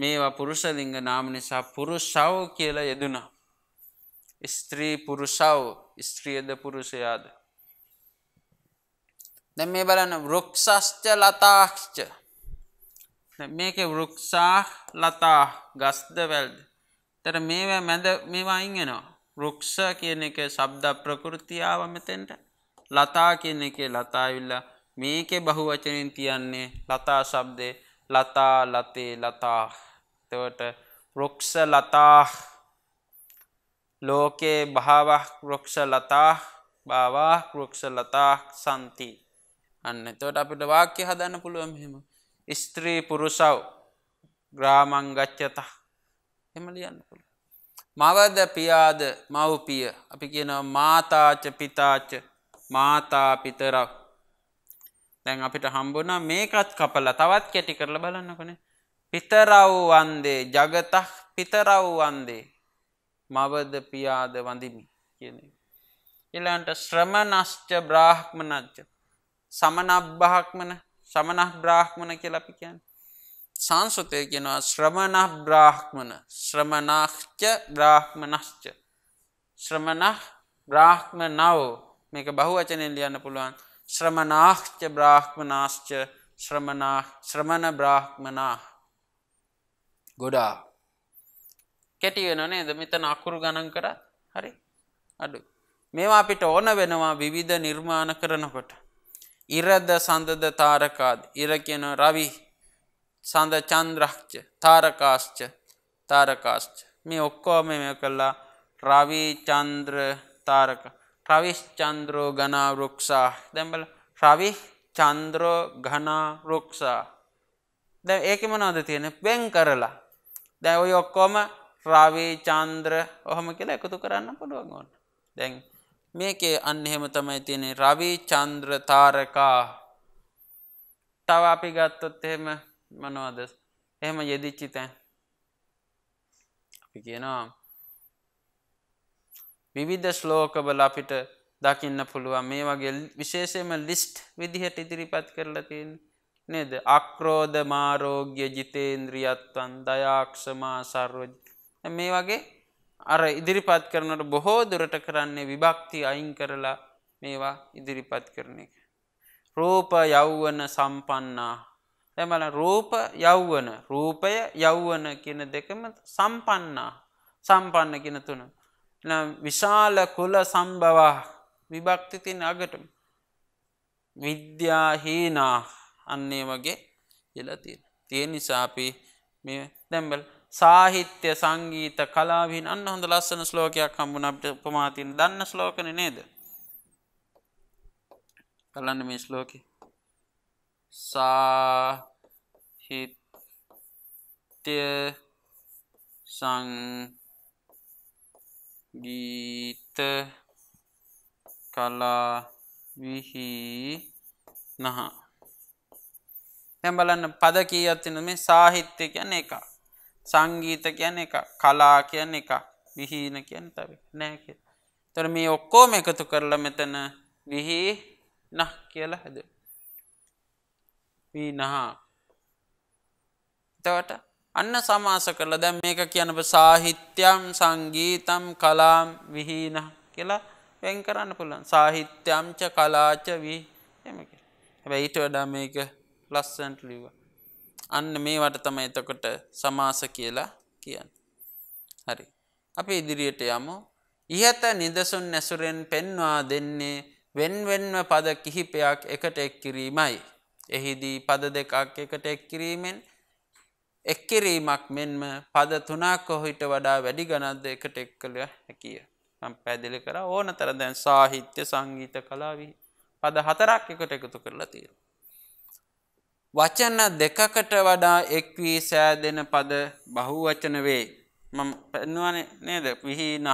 මේවා පුරුෂ ලිංග නාම නිසා පුරුෂව කියලා යෙදුනා. ස්ත්‍රී පුරුෂව ස්ත්‍රියද පුරුෂයාද. දැන් මේ බලන්න වෘක්ෂස්ච ලතාක්ෂ මේකේ වෘක්ෂා ලතා ගස්ද වැල්ද. ඒතර මේවා මැද මේවා අයින් වෙනවා. වෘක්ෂ කියන එක ශබ්ද ප්‍රകൃතියාව මෙතෙන්ට ලතා කියන එකේ ලතාවිල්ලා මේකේ බහුවචනෙන් තියන්නේ ලතා શબ્දේ ලතා ලතේ ලතා එතකොට රුක්ෂ ලතා ලෝකේ භාවහ රුක්ෂ ලතා භාවහ රුක්ෂ ලතා සම්ති අන්න එතකොට අපිට වාක්‍ය හදන්න පුළුවන් මෙහෙම ස්ත්‍රී පුරුෂව ග්‍රාමං ගච්ඡත එහෙම ලියන්න පුළුවන් මවද පියාද මව්පිය අපි කියනවා මාතාච පිතාච මාතා පිතරක් දැන් අපිට හම්බුණ මේකත් කපල තවත් කෙටි කරල බලන්නකොන පිතරව්වන්දේ ජගතක් පිතරව්වන්දේ මවද පියාද වඳමි කියන ඉළන්ට ශ්‍රමනශ්ච බ්‍රාහ්මනච්ච සමනබ්භාක්මන සමනහ බ්‍රාහ්මණ කියලපි කියන්න සංස්ෘතය කියෙනවා ශ්‍රමණහ බ්‍රාහ්මණ ශ්‍රමනාක්්ච බ්‍රාහ්මනශ්ච ශ්‍රමනහ බ්‍රාහ්ම නවෝ මේක බහුවචනෙන් ලියන්න පුළුවන් ශ්‍රමනාශ්ච බ්‍රාහ්මනාශ්ච ශ්‍රමනා ශ්‍රමණ බ්‍රාහ්මනා ගොඩා කැටිවෙන නේද මෙතන අකුරු ගණන් කර හරි අඩු මේවා අපිට ඕන වෙනවා විවිධ නිර්මාණ කරනකොට ඉරද සඳද තාරකාද ඉර කියන රවි සඳ චන්ද්‍රක්්ච තාරකාශ්ච තාරකාශ්ච මේ ඔක්කෝම මේ කල්ලා රවි චන්ද්‍ර තාරකා රවිශ්චන්ද්‍රෝ ගනා වෘක්ෂා දැන් බල රවිශ්චන්ද්‍රෝ ගනා වෘක්ෂා දැන් ඒකේ මොනවද තියෙන්නේ වෙන් කරලා දැන් ওই ඔක්කොම රවි චන්ද්‍ර ඔහොම කියලා එකතු කරන්න පුළුවන් ඕන දැන් මේකේ අන්න එහෙම තමයි තියෙන්නේ රවි චන්ද්‍ර තාරකා තව අපි ගත්තොත් එහෙම මොනවද එහෙම යෙදිච්චි තැන් අපි කියනවා විවිධ ශ්ලෝකවල අපිට දකින්න පුළුවන් මේ වගේ විශේෂයම ලිස්ට් විදිහට ඉදිරිපත් කරලා තියෙන නේද අක්‍රෝධ මාරෝග්‍ය ජිතේන්ද්‍රියත්තන් දයාක්ෂමා සර්වජ මේ වගේ අර ඉදිරිපත් කරනට බොහෝ දුරට කරන්නේ විභක්ති අයින් කරලා මේවා ඉදිරිපත් කරන එක රූප යෞවන සම්පන්නා දැමල රූප යෞවන රූපය යෞවන කියන දෙකම සම්පන්නා සම්පන්න කියන තුන විශාල කුල සම්බවා විභක්තිතින් අගටම විද්‍යාහීනා අන්නේ වගේ යලතිය. තිය නිසාපි මේ දැම්බල් සාහිත්‍ය සංගීත කලාවින් අන්න හොඳ ලස්සන ස්ලෝකයක් හම්බුන අපට උපමාතින් දන්න ස්ලෝකන නේද. කලන්න මේ ස්ලෝක සාහිත්‍ය සංගීත ගීත කලා විහි නහා දැන් බලන්න පද කීයක් තියෙනවද මේ සාහිත්‍ය කියන්නේ එකක් සංගීත කියන්නේ එකක් කලා කියන්නේ එකක් විහීන කියන්නේ තව නෑ කියලා. ඒතර මේ ඔක්කොම එකතු කරලා මෙතන විහි නහ කියලා හැදුවා. විනහ. එතකොට අන්න සමාස කරලා දැන් මේක කියනප සාහිත්‍යම් සංගීතම් කලාම් විහීන කියලා වෙන් කරන්න පුළුවන්. සාහිත්‍යම්ච කලාච වී එහෙම කියලා. හැබැයි ඊට වඩා මේක ලස්සනට ලිව්වා. අන්න මේවට තමයි එතකොට සමාස කියලා කියන්නේ. හරි. අපි ඉදිරියට යමු. ඉහත නිදසුන් ඇසුරෙන් පෙන්වා දෙන්නේ වෙන්වෙන්ව පද කිහිපයක් එකට එක් කිරීමයි. එහිදී පද දෙකක් එකට එක් කිරීමෙන් එක්කිරීමක් මෙන්ම පද තුනාක හොහිට වඩා වැඩි ගණන්ද එකට එක් කළ හැකිය. පැදිලි කර ඕන තර දැන් සාහිත්‍ය සංගීත කලාවී පද හතරක් එකට එකතු කරලා තියෙන. වචන දෙකකට වඩා එක්වී සෑදෙන පද බහු වචන වේ. මම පෙන්වාන නේද විහින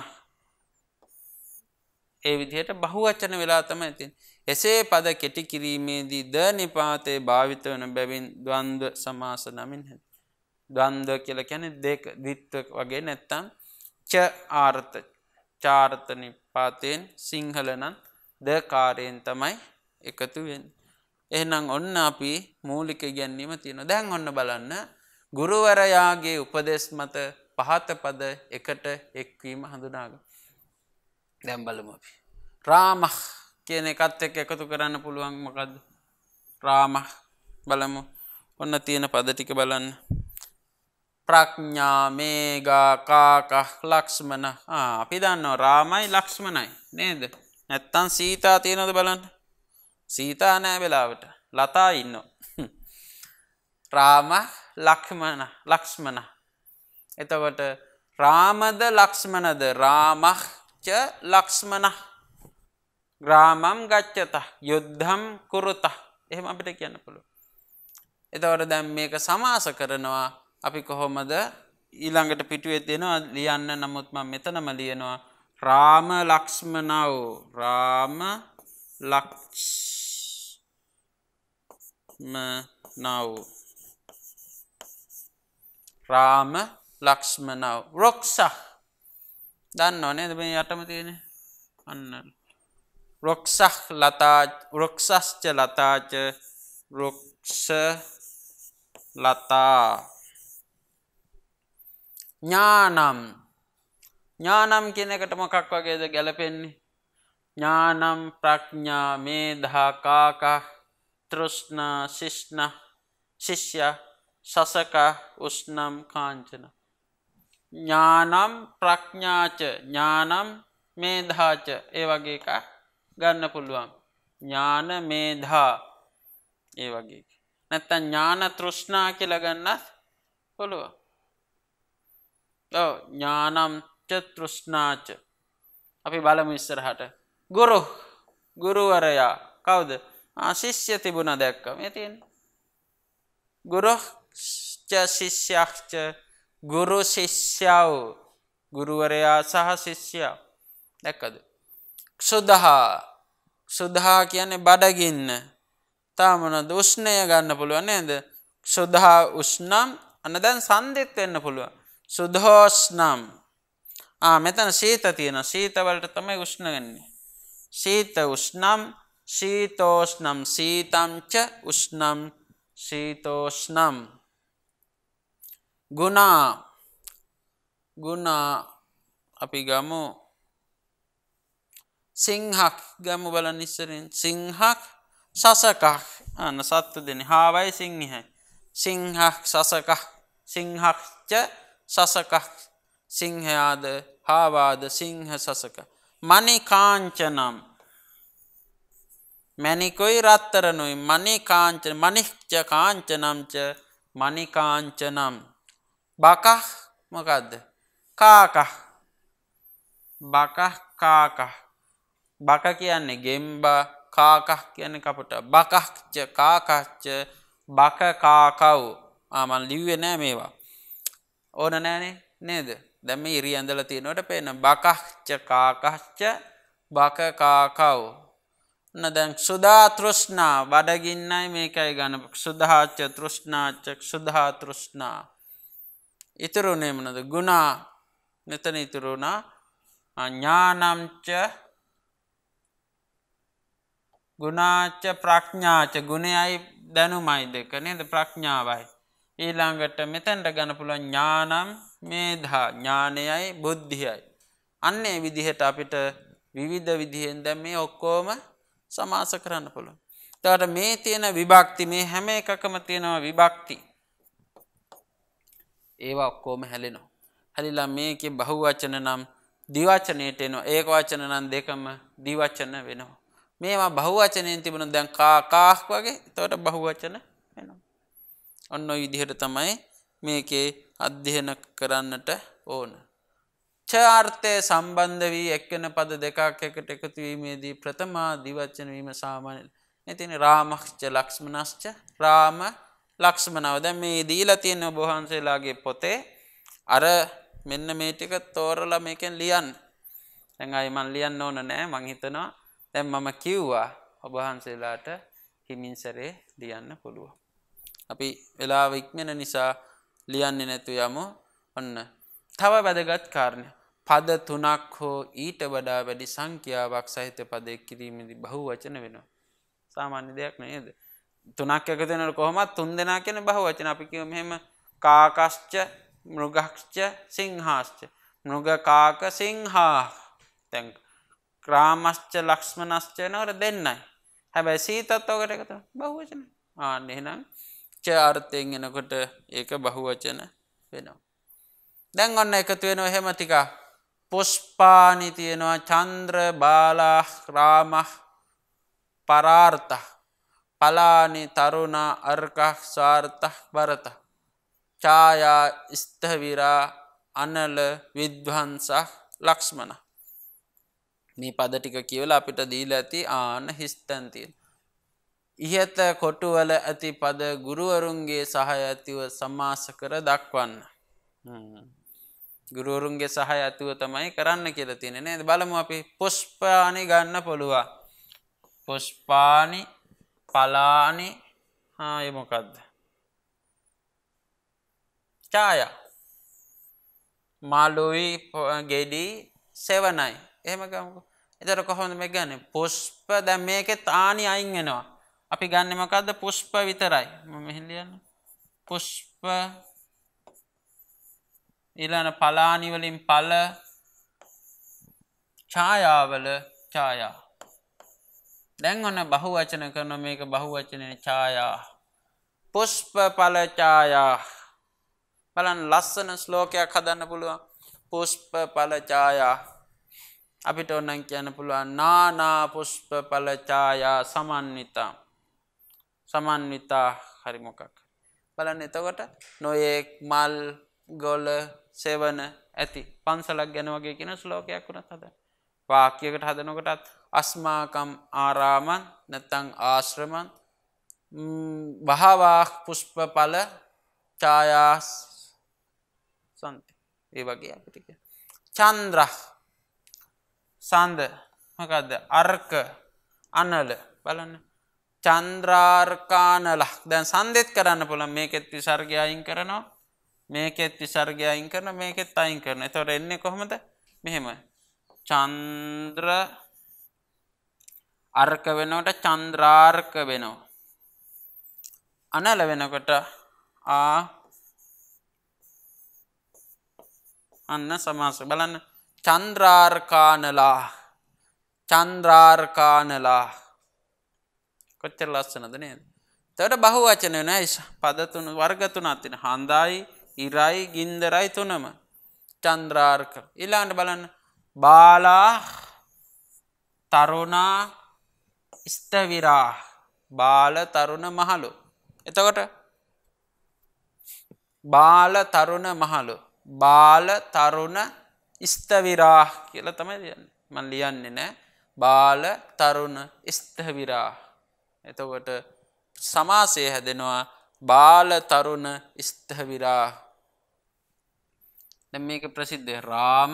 ඒ විදිහට බහුවචන වෙලා තම ඇතින්. එසේ පද කෙටි කිරීමේදී ද නිපාතය භාවිත වන බැවින් ද්වන්ද සමාස නමින් හැති. දන්ද කියල කැන දෙක දිත්ව වගේ නැත්තම් ච ආර්ථ චාර්ථනි පාතයෙන් සිංහලනන් දකාරයෙන් තමයි එකතුවෙන්. එහනම් ඔන්න අපි මූලික ගැන්නීම තියෙන දැන් ඔන්න බලන්න ගුරුවරයාගේ උපදෙස් මත පහත පද එකට එක්වීම හඳුනාග. දැම් බලමු අපි. රාමහ කියන එකත් එක් එකතු කරන්න පුළුවන් මකද රාමහ බලමු ඔන්න තියෙන පද ටික බලන්න. ප්‍රඥා මේගා කාකහ ලක්ෂ්මන අපි දන්නවා රාමයි ලක්ෂ්මනයි නේද නැත්තන් සීතා තියෙනද බලන්න සීතා නෑ වෙලාවට ලතා ඉන්න රාම ලක්මන ලක්ෂ්මන එතකොට රාමද ලක්ෂ්මනද රාමච්ච ලක්ෂ්මන ග්‍රාමම් ගච්චත යුද්ධම් කුරුත එහෙම අපිට කියන්න පුළුව එතවට දැම් මේක සමාස කරනවා අපි කොහොමද ඊළඟට පිටුවේ දෙනවා ලියන්න නමුත් මම මෙතනම ලියනවා රාම ලක්ෂ්මනව රාම ලක්ෂ්මනව රාම ලක්ෂ්මනව රොක්ෂ දන්නව නේද මේ යටම තියෙන අන්න රොක්ෂක් ලතා රොක්ෂස්ච ලතාච රොක්ෂ ලතා ඥානම් ඥානම් කියන එකට මොකක් වගේද ගැලපෙන්නේ ඥානම් ප්‍රඥා මේධා කාක තෘෂ්ණ ශිෂ්ණ ශිෂ්‍ය සසක උෂ්නම් කාංචන ඥානම් ප්‍රඥාච ඥානම් මේධාච ඒ වගේ එක ගන්න පුළුවන් ඥාන මේධා ඒ වගේ නැත්ත ඥාන තෘෂ්ණා කියලගන්නත් පුළුවන් ඥානම් චතෘෂ්නාච අපි බලමු ඉස්සරහට ගුරු ගුරුවරයා කවුද ආශිෂ්‍ය තිබුණ දැක්කම ඇතින් ගුරුච්ච ශිෂ්‍යක්ෂ ගුරු ශිෂ්‍යාව ගුරුවරයා සහ ශිෂ්‍යාව දැක්කද ක්ෂුදහා ක්ෂුදහා කියන්නේ බඩගින්න තාමන දුෂ්ණය ගන්න පුළුවන් නේද ක්ෂුදහා උෂ්නම් අන්න දැන් සන්දෙත් වෙන්න පුළුවන් සුදෝස්නම් මෙතන සීත තියෙන සීතවලට තමයි උෂ්ණගන්නේ. සීත උෂ්නම් සීතෝෂ්නම් සීතංච උෂ්නම් සීතෝෂ්නම් ගුණා ගුණා අපි ගමු සිංහක් ගමු බල නිස්සරින් සිංහක් සසකක් අන්න සත්තු දෙන හාවයි සිංහයි සිංහක් සසකක් සිංහක්ච සසකක් සිංහයාද හාවාද සිංහ සසක. මනි කාංචනම් මැනිකොයි රත්තරනුයි මනිකාංච මනිච්ච කාංචනම්ච මනිකාංචනම් බකහ මොකදද කාකහ බකහ කාකහ බක කියන්නේ ගෙම්බා කාකහ කියන කපට බකච්ච කාකච්ච බකකාකව් ආමන් ලිව්වෙ නෑ මේවා ඕන නෑනේ නේද දැම ඉරි ඇඳල තියෙනවට පේන බකච්චකාකච්ච බකකාකව්. නදැන් සුදා තෘෂ්නා බඩගින්නයි මේකයි ගන සුදහාච්ච තෘෂ්නාච්චක් සුදහා තෘෂ්නා. ඉතුරුණේමනද ගුණා මෙතන ඉතුරුණා ඥානම්ච ගුණාච්ච ප්‍රඥාච ගුණයයි දැනුමයි දෙක නේද ප්‍රඥාවයි. ඊළඟට මෙතැන්ට ගන්න පුළුවන් ඥානම් මේධා ඥානයයි බුද්ධියයි. අන්නේ විදිහට අපිට විවිධ විදිහෙන් දැන් මේ ඔක්කොම සමාස කරන්න පුළුවන්. එතකොට මේ තියෙන විභක්ති මේ හැම එකකම තියෙනවා විභක්ති. ඒවා ඔක්කොම හැලෙනවා. හැලිලා මේකේ බහුවචන නම් දිවචනයට එනවා. ඒක වචන නම් දෙකම දිවචන වෙනවා. මේවා බහුවචනයෙන් තිබුණ දැන් කා කාක් වගේ. එතකොට බහුවචන ඔන්න විදිහට තමයි මේකේ අධ්‍යයන කරන්නට ඕන. චාර්ථය සම්බන්ධ වී එක්කන පද දෙකක් එකට එකතුවීමේදී ප්‍රථමා දිවච්චනවීම සාමාන්‍ය ඇතින රාමක්ෂ ලක්ෂ්මනස්්ච රාම ලක්ෂ්මනවද මේ දීලා තියෙන බොහන්සේලාගේ පොතේ අර මෙන්න මේ ටික තෝරල මේකෙන් ලියන් ඇඟයි මන් ලියන්න ඕන නෑ මංහිතනවා දැම් මම කිව්වා ඔබහන්සේලාට හිමින්සරේ ලියන්න පුළුවන්. අපි වෙලාව ඉක්මන නිසා ලියන්නේ නැතු යමු. ඔන්න. තව වැදගත් කාරණය. පද තුනක් හෝ ඊට වඩා වැඩි සංඛ්‍යාවක් සහිත පදයක් කිරීමේදී බහුවචන වෙනවා. සාමාන්‍ය දෙයක් නේද? තුනක් එකතු වෙනකොට කොහොමත් තුන් දෙනා කියන බහුවචන අපි කියමු මෙහෙම කාකශ්ච මෘගක්ෂ සිංහාශ්ච මෘග කාක සිංහා දැන් ක්‍රාමශ්ච ලක්ෂ්මනශ්ච නවර දෙන්නයි හැබැයි සීතත් ඔකට එකතු බහුවචන ආන්න එහෙනම් ච අර්ථයෙන් එනකොට ඒක බහුවචන වෙනවා. දැන් ඔන්න එකතු වෙන එහෙමතික පුෂ්පානි තියෙනවා චන්ද්‍ර බාලා රාම පරාර්ථ පලානි තරුණ අර්කහ ස්වාර්ථ බරත ඡායා ස්ථවිරා අනල විද්වන්සහ ලක්ෂ්මන මේ පද ටික කියවලා අපිට දීලා ඇති ආන හිස්තන් තියෙන ඉහත කොටුවල ඇති පද ගුරුවරුන්ගේ සහය ඇතිව සමාස කර දක්වන්න. ගුරුවරුන්ගේ සහය ඇතුව තමයි කරන්න කියලා තියෙන නේද බලමු අපි පුෂ්පානි ගන්න පුළුවන්. පුෂ්පානි පලානි ආය මොකද්ද? ඡාය මාළුයි ගෙඩි සෙවණයි. එහෙම ගමුකෝ. එතකොට කොහොමද මේ ගන්නේ? පුෂ්ප දැන් මේකේ තානි අයින් වෙනවා. අපි ගන්න මොකද්ද පුෂ්ප විතරයි මම මෙහෙන් ලියන්න පුෂ්ප ඊළඟ පලානි වලින් පල ඡායාවල ඡායා දැන් ඔන්න බහුවචන කරන මේක බහුවචනේ ඡායා පුෂ්ප පල ඡායා බලන්න ලස්සන ශ්ලෝකයක් හදන්න පුළුවන් පුෂ්ප පල ඡායා අපිට ඕනම් කියන්න පුළුවන් නානා පුෂ්ප පල ඡායා සමන්විතා සමන්විතා හරිමොකක් බලන්න එතකොට නොයෙක් මල් ගොල සෙවන ඇති පන්සලක් ගැන වගේ කියෙන ස්ලෝකයක් වුණත් හද වාක්‍යකට හදනකොටත් අස්මාකම් ආරාමන් නැතං ආශ්‍රමන් භාවා පුෂ්ප පල ඡායාස් සන්ති ඒ වගේ අපිටික චන්ද්‍ර සන්ද මකදද අර්ක අනල බලන්න චන්ද්‍රාර්කාන ලක් දැන් සන්දෙත් කරන්න පුළ මේකෙත් විසර්ගය අයින් කරනවා මේකෙත් විසර්ගය අයින් කරන මේකෙත් අයින් කරන තොර එන්නේ කොහොමද මෙහෙම චන්ද්‍ර අර්ක වෙනවට චන්ද්‍රාර්ක වෙනවා අනල වෙනකොට ආ අන්න සමාස බලන්න චන්ද්‍රාර්කානලා චන්ද්‍රාර්කානලා කොච්චර ලස්සනද නේද. තවට බහු වචනය නෑ පදතුන වර්ගතුන අතින හඳයි ඉරයි ගින්දරයි තුනම චන්ද්‍රාර්ක ඉලාන්ට බලන්න බාලා තරුණා ස්තවිරා බාල තරුණ මහලු එතකොට බාල තරුණ මහලු බාල තරුණ ස්තවිරා කියල තමයි දන්න මන් ලියන්නේ නෑ බාල තරුණ ස්තවිරා එතකොට සමාසය හැදෙනවා බාල තරුණ ස්ථවිරා දැන් මේක ප්‍රසිද්ධ රාම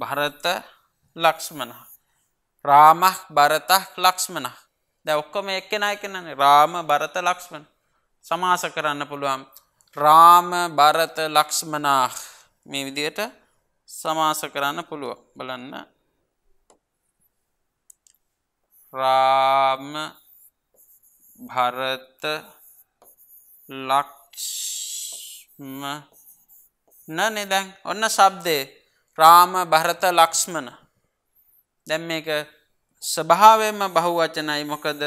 භරත ලක්ෂ්මන රාම භරත ලක්ෂ්මන දැන් ඔක්කොම එක්කෙනා එක්කෙනානේ රාම භරත ලක්ෂ්මන සමාස කරන්න පුළුවන් රාම භරත ලක්ෂ්මනා මේ විදිහට සමාස කරන්න පුළුවන් බලන්න රාම භරත ලක්ෂ්ම නනේ දැන් ඔන්න શબ્දේ රාම භරත ලක්ෂ්මන දැන් මේක ස්වභාවයෙන්ම බහුවචනයි මොකද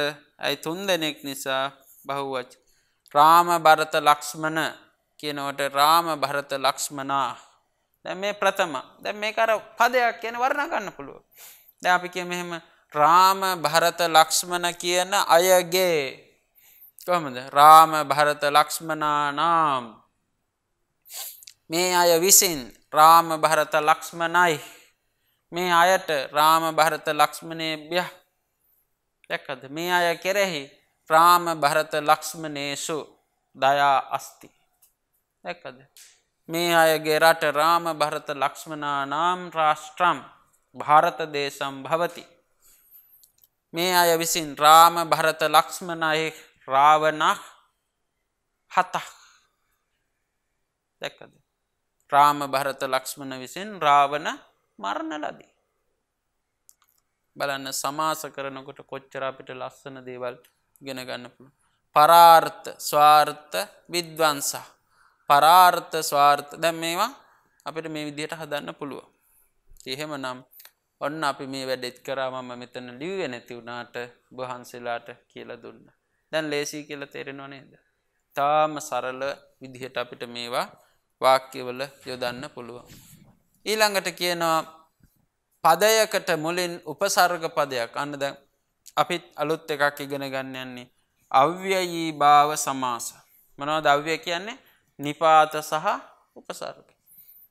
ඇයි තුන් දෙනෙක් නිසා බහුවච රාම භරත ලක්ෂ්මන කියනකොට රාම භරත ලක්ෂ්මනා දැන් මේ ප්‍රථම දැන් මේක අර පදයක් කියන වර්ණ ගන්න පුළුවන් දැන් අපි කිය මෙහෙම රාම භරත ලක්ෂ්මන කියන අයගේ කොහමද රාම භරත ලක්ෂ්මනානාම් මේ අය විසින් රාම භරත ලක්ෂ්මනයි මේ අයට රාම භරත ලක්ෂ්මනේ බ්‍ය දැක්කද මේ අය කෙරෙහි රාම භරත ලක්ෂ්මනේසු දයා අස්ති දැක්කද මේ අයගේ රට රාම භරත ලක්ෂ්මනානාම් රාෂ්ට්‍රම් භාරත දේශම් භවති මේ අය විසින් රාම භරත ලක්ෂ්මනයෙ රාවනක් හතක් දැක්කද. රාම භරත ලක්ෂ්මන විසින් රාවන මරණලදී. බලන්න සමාස කරනකොට කොච්චර අපිට ලස්සන දේවල් ගෙන ගන්න පුළු. පරාර්ථ ස්වාර්ථ විද්වන්සා. පරාර්ථ ස්වාර්ථ දැම් මේවා අපිට මේ විදියට හදන්න පුළුව. එහෙම නම් ඔන්න අපි මේ වැඩෙත් කරා මම මෙතන ලිව්වෙ නැති වුණාට වහන්සේලාට කියලා දුන්න. දැන් ලේසි කියලා තේරෙනව නේද? තාම සරල විදිහට අපිට මේවා වාක්‍යවල යොදන්න පුළුවන්. ඊළඟට කියනවා පදයකට මුලින් උපසර්ග පදයක්. අන්න දැන් අපිත් අලුත් එකක් ඉගෙන ගන්න යන්නේ අව්‍යයී භාව සමාස. මොනවද අව්‍යය කියන්නේ? නිපාත සහ උපසර්ග.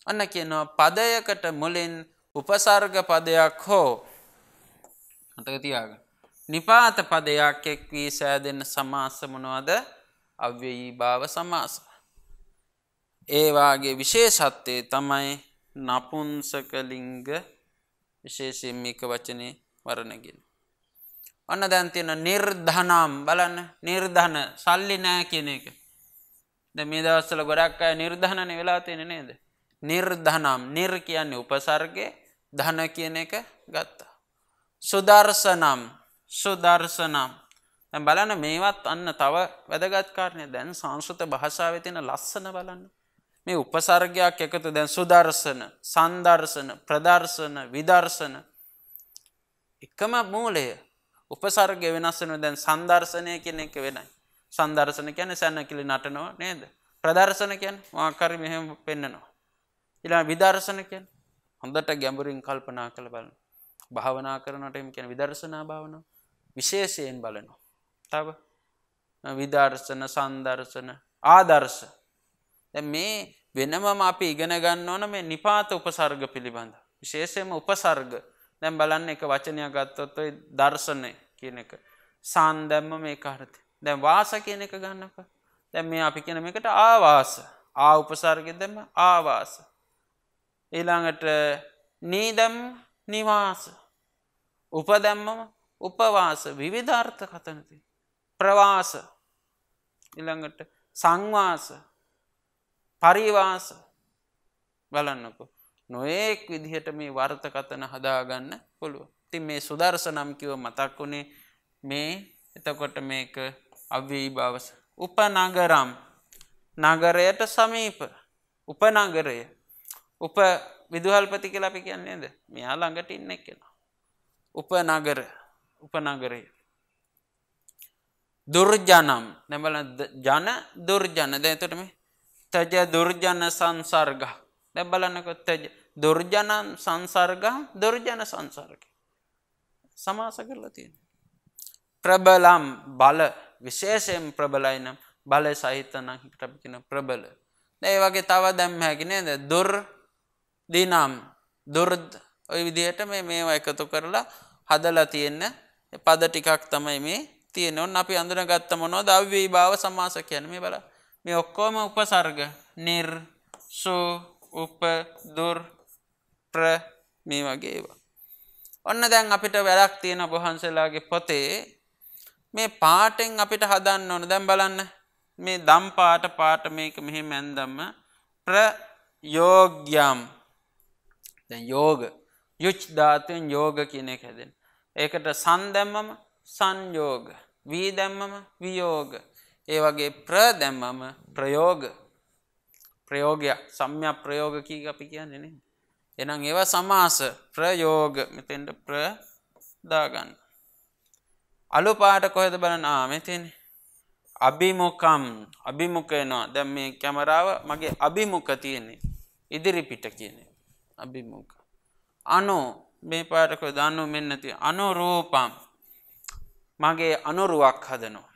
අන්න කියනවා පදයකට මුලින් උපසර්ග පදයක් හෝ මතක තියාගන්න. නිපාත පදයක් එක් වී සෑදෙන්න සමාස මොනවද? අව්‍යයී භාව සමාස. ඒ වාගේ විශේෂත්වයේ තමයි නපුංසක ලිංග විශේෂයෙන් මේක වචනේ වර්ණගෙන. ඔන්න දැන් තියෙන නිර්ධනම් බලන්න නිර්ධන සල්ලි නෑ කියන එක. දැන් මේ දවස්වල ගොඩක් අය නිර්ධනනේ වෙලා තියෙන්නේ නේද? නිර්ධනම් නිර් කියන්නේ උපසර්ගේ ධන කියන එක ගත්තා. සුදර්ශනම් සුදර්ශනම් බලන මේවත් අන්න තව වැදගත්කාරණය දැන් සංස්ෘත භාෂාව තියෙන ලස්සන බලන්න. මේ උපසර්ගයක් එකතු දැන් සුදර්ශන සන්දර්ශන ප්‍රදර්ශන විදර්ශන එකම මූලය උපසර්ග වෙනස්සන දැන් සන්දර්ශනය කියන එක වෙනයි. සන්දර්ශන කියන සැනකිලි නටනවා නේද. ප්‍රදර්ශන කියන් මාකරි මෙහෙම පෙන්න්නනවා. ඉලා විදර්ශන කියන හොඳට ගැඹුරින් කල්පනා කළ බලන භාවනා කරනට එම කියන විදර්ශනා භාවන විශේෂයෙන් බලනවා තව විදර්ශන සන්දර්ශන ආදර්ශ මේ වෙනමම අපි ඉගෙන ගන්න ඕන මේ නිපාත උපසර්ග පිළිබඳ විශේෂයෙන්ම උපසර්ග දැන් බලන්න එක වචනයක් ගත්තොත් ඔය දර්ශනය කියන එක සාන් දැම්ම මේක අර්ථය දැන් වාස කියන එක ගන්නක දැන් මේ අපි කියන මේකට ආවාස ආ උපසර්ගෙ දැම්ම ආවාස ඊළඟට නීදම් නිවාස උපදැම්මම උපවාස විවිධාර්ථ කතනති. ප්‍රවාස ඉළඟට සංවාස පරිවාස බලන්නකු. නොයෙක් විදිහට මේ වර්ථකතන හදාගන්න පුළුව. ති මේ සුදර්ශනම් කිව මතක් වුණේ මේ එතකොට මේක අවී බවස. උපනගරම් නගරයට සමීප උපනගරය උප විදුහල්පති කියලා අපි කියන්නේ නේද? මෙයා ළඟට ඉන්න කෙනා. උපනගර උපනගරය. දුර්ජනම් නැබල ජන දුර්ජන දැන් එතකොට මේ තජ දුර්ජන සංසර්ග. දැන් බලන්නකො තජ දුර්ජන සංසර්ග දුර්ජන සංසර්ග. සමාස කරලා තියෙනවා. ප්‍රබලම් බල විශේෂයෙන් ප්‍රබලයි නම් බල සහිත නම් හිතපින ප්‍රබල. දැන් ඒ වගේ තව දැන් හැකි නේද? දුර් දිනම් දුර්ද ඔය විදිහට මේ මේවා එකතු කරලා හදලා තියෙන පද ටිකක් තමයි මේ තියෙන්නේ. ඔන්න අපි අඳුනගත්ත මොනවද? අව්‍යයීභාව සමාස කියන්නේ මේ බලන්න. මේ ඔක්කොම උපසර්ග නිර් සු උප දුර් ප්‍ර මේ වගේ ඒවා. ඔන්න දැන් අපිට වැරක් තියෙන බොහන්සලාගේ පොතේ මේ පාටෙන් අපිට හදන්න ඕන. දැන් බලන්න මේ දම් පාට පාට මේක මෙහි මැන්දම ප්‍රයෝග්‍යම් දැ යෝග යුච් ධාතුන් යෝග කියන එක හැදෙන. ඒකට සන්දැම්මම සංයෝග වී දැම්මම වියෝග ඒ වගේ ප්‍රදැම්මම ප්‍රයෝග ප්‍රයෝගයක් සම්ය ප්‍රයෝගකී අපි කියන්නේන එනම් ඒව සමාස ප්‍රයෝග මෙතෙන්ට ප්‍රදාගන්න අලු පාට කොහෙද බලනා මෙතින අභිමොකම් අභිමුකයනවා දැම් මේ කැමරාව මගේ අභිමුක තියන්නේ ඉදිරිපිට කියන්නේ අභිමුඛ. අනෝ මේ පාටක දන්නු මෙන්නති අනොරූපම් මගේ අනොරුවක් හදනවා.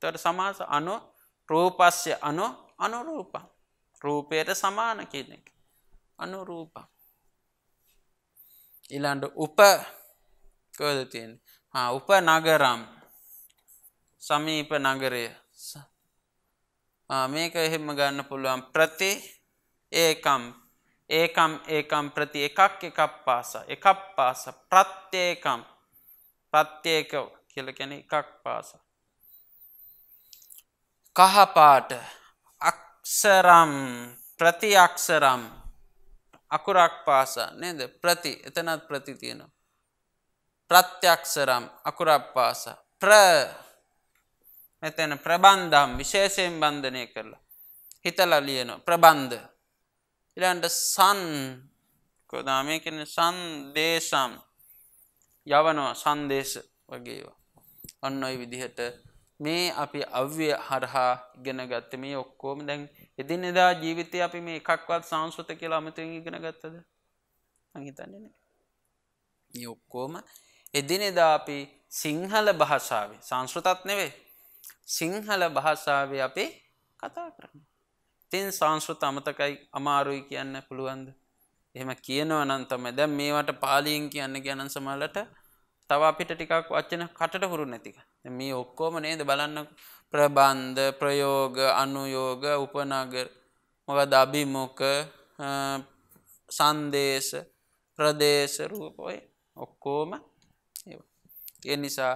තොට සමාස අනු රූපස්්‍ය අනු අනුරූප රූපයට සමාන කියනෙක් අනුරූප ඉළන්ඩ උපකද තියෙන උප නගරම් සමීප නගරය මේක එහෙම ගන්න පුළුවන් ප්‍රති ඒකම් ඒකම් ඒකම් ප්‍රති එකක් එකක් පාස එකක් පාස ප්‍රත්්‍යයකම් ප්‍රත්්‍යයක කියලකැන එකක් පාස. කහපාට අක්සරම් ප්‍රති අක්සරම් අකුරක් පාස නේද ප්‍රති එතනත් ප්‍රති තියෙනවා. ප්‍රත්‍යක්ෂරම් අකුරක් පාස ප්‍ර මෙතන ප්‍රබන්ධම් විශේෂයෙන් බන්ධනය කරලා හිතල ලියනවා ප්‍රබන්ධ ඉළන්ට සන් කොදා මේ කියන සන්දේශම් යවනවා සන්දේශ වගේවා. ඔන්න ඔයි විදිහට මේ අපි අව්‍ය හරහා ගෙන ගත්ත මේ ඔක්කෝම දැන් එදින එදා ජීවිතය අපි මේ එකක්වත් සංස්ෘත කියලා අමතරින් ඉගෙන ගත්තද අහිතන්නේන. යොක්කෝම එදින එදා අපි සිංහල භාෂාවේ සංස්ෘතත් නෙවේ සිංහල භාෂාවේ අපි කතා කරන්න. තින් සංස්කෘත අමතකයි අමාරුයි කියන්න පුළුවන්ද එහෙම කියනවා නම් තමයි දැන් මේවට පාලියෙන් කියන්න කියනන් සමහරලට තව අපිට ටිකක් වචන කටට හුරු නැතික මේ ඔක්කොම නේද බලන්න ප්‍රබන්ධ ප්‍රයෝග අනුයෝග උපනගර මොකද අභිමුඛ සංදේශ ප්‍රදේශ රූප ඔය ඔක්කොම ඒ නිසා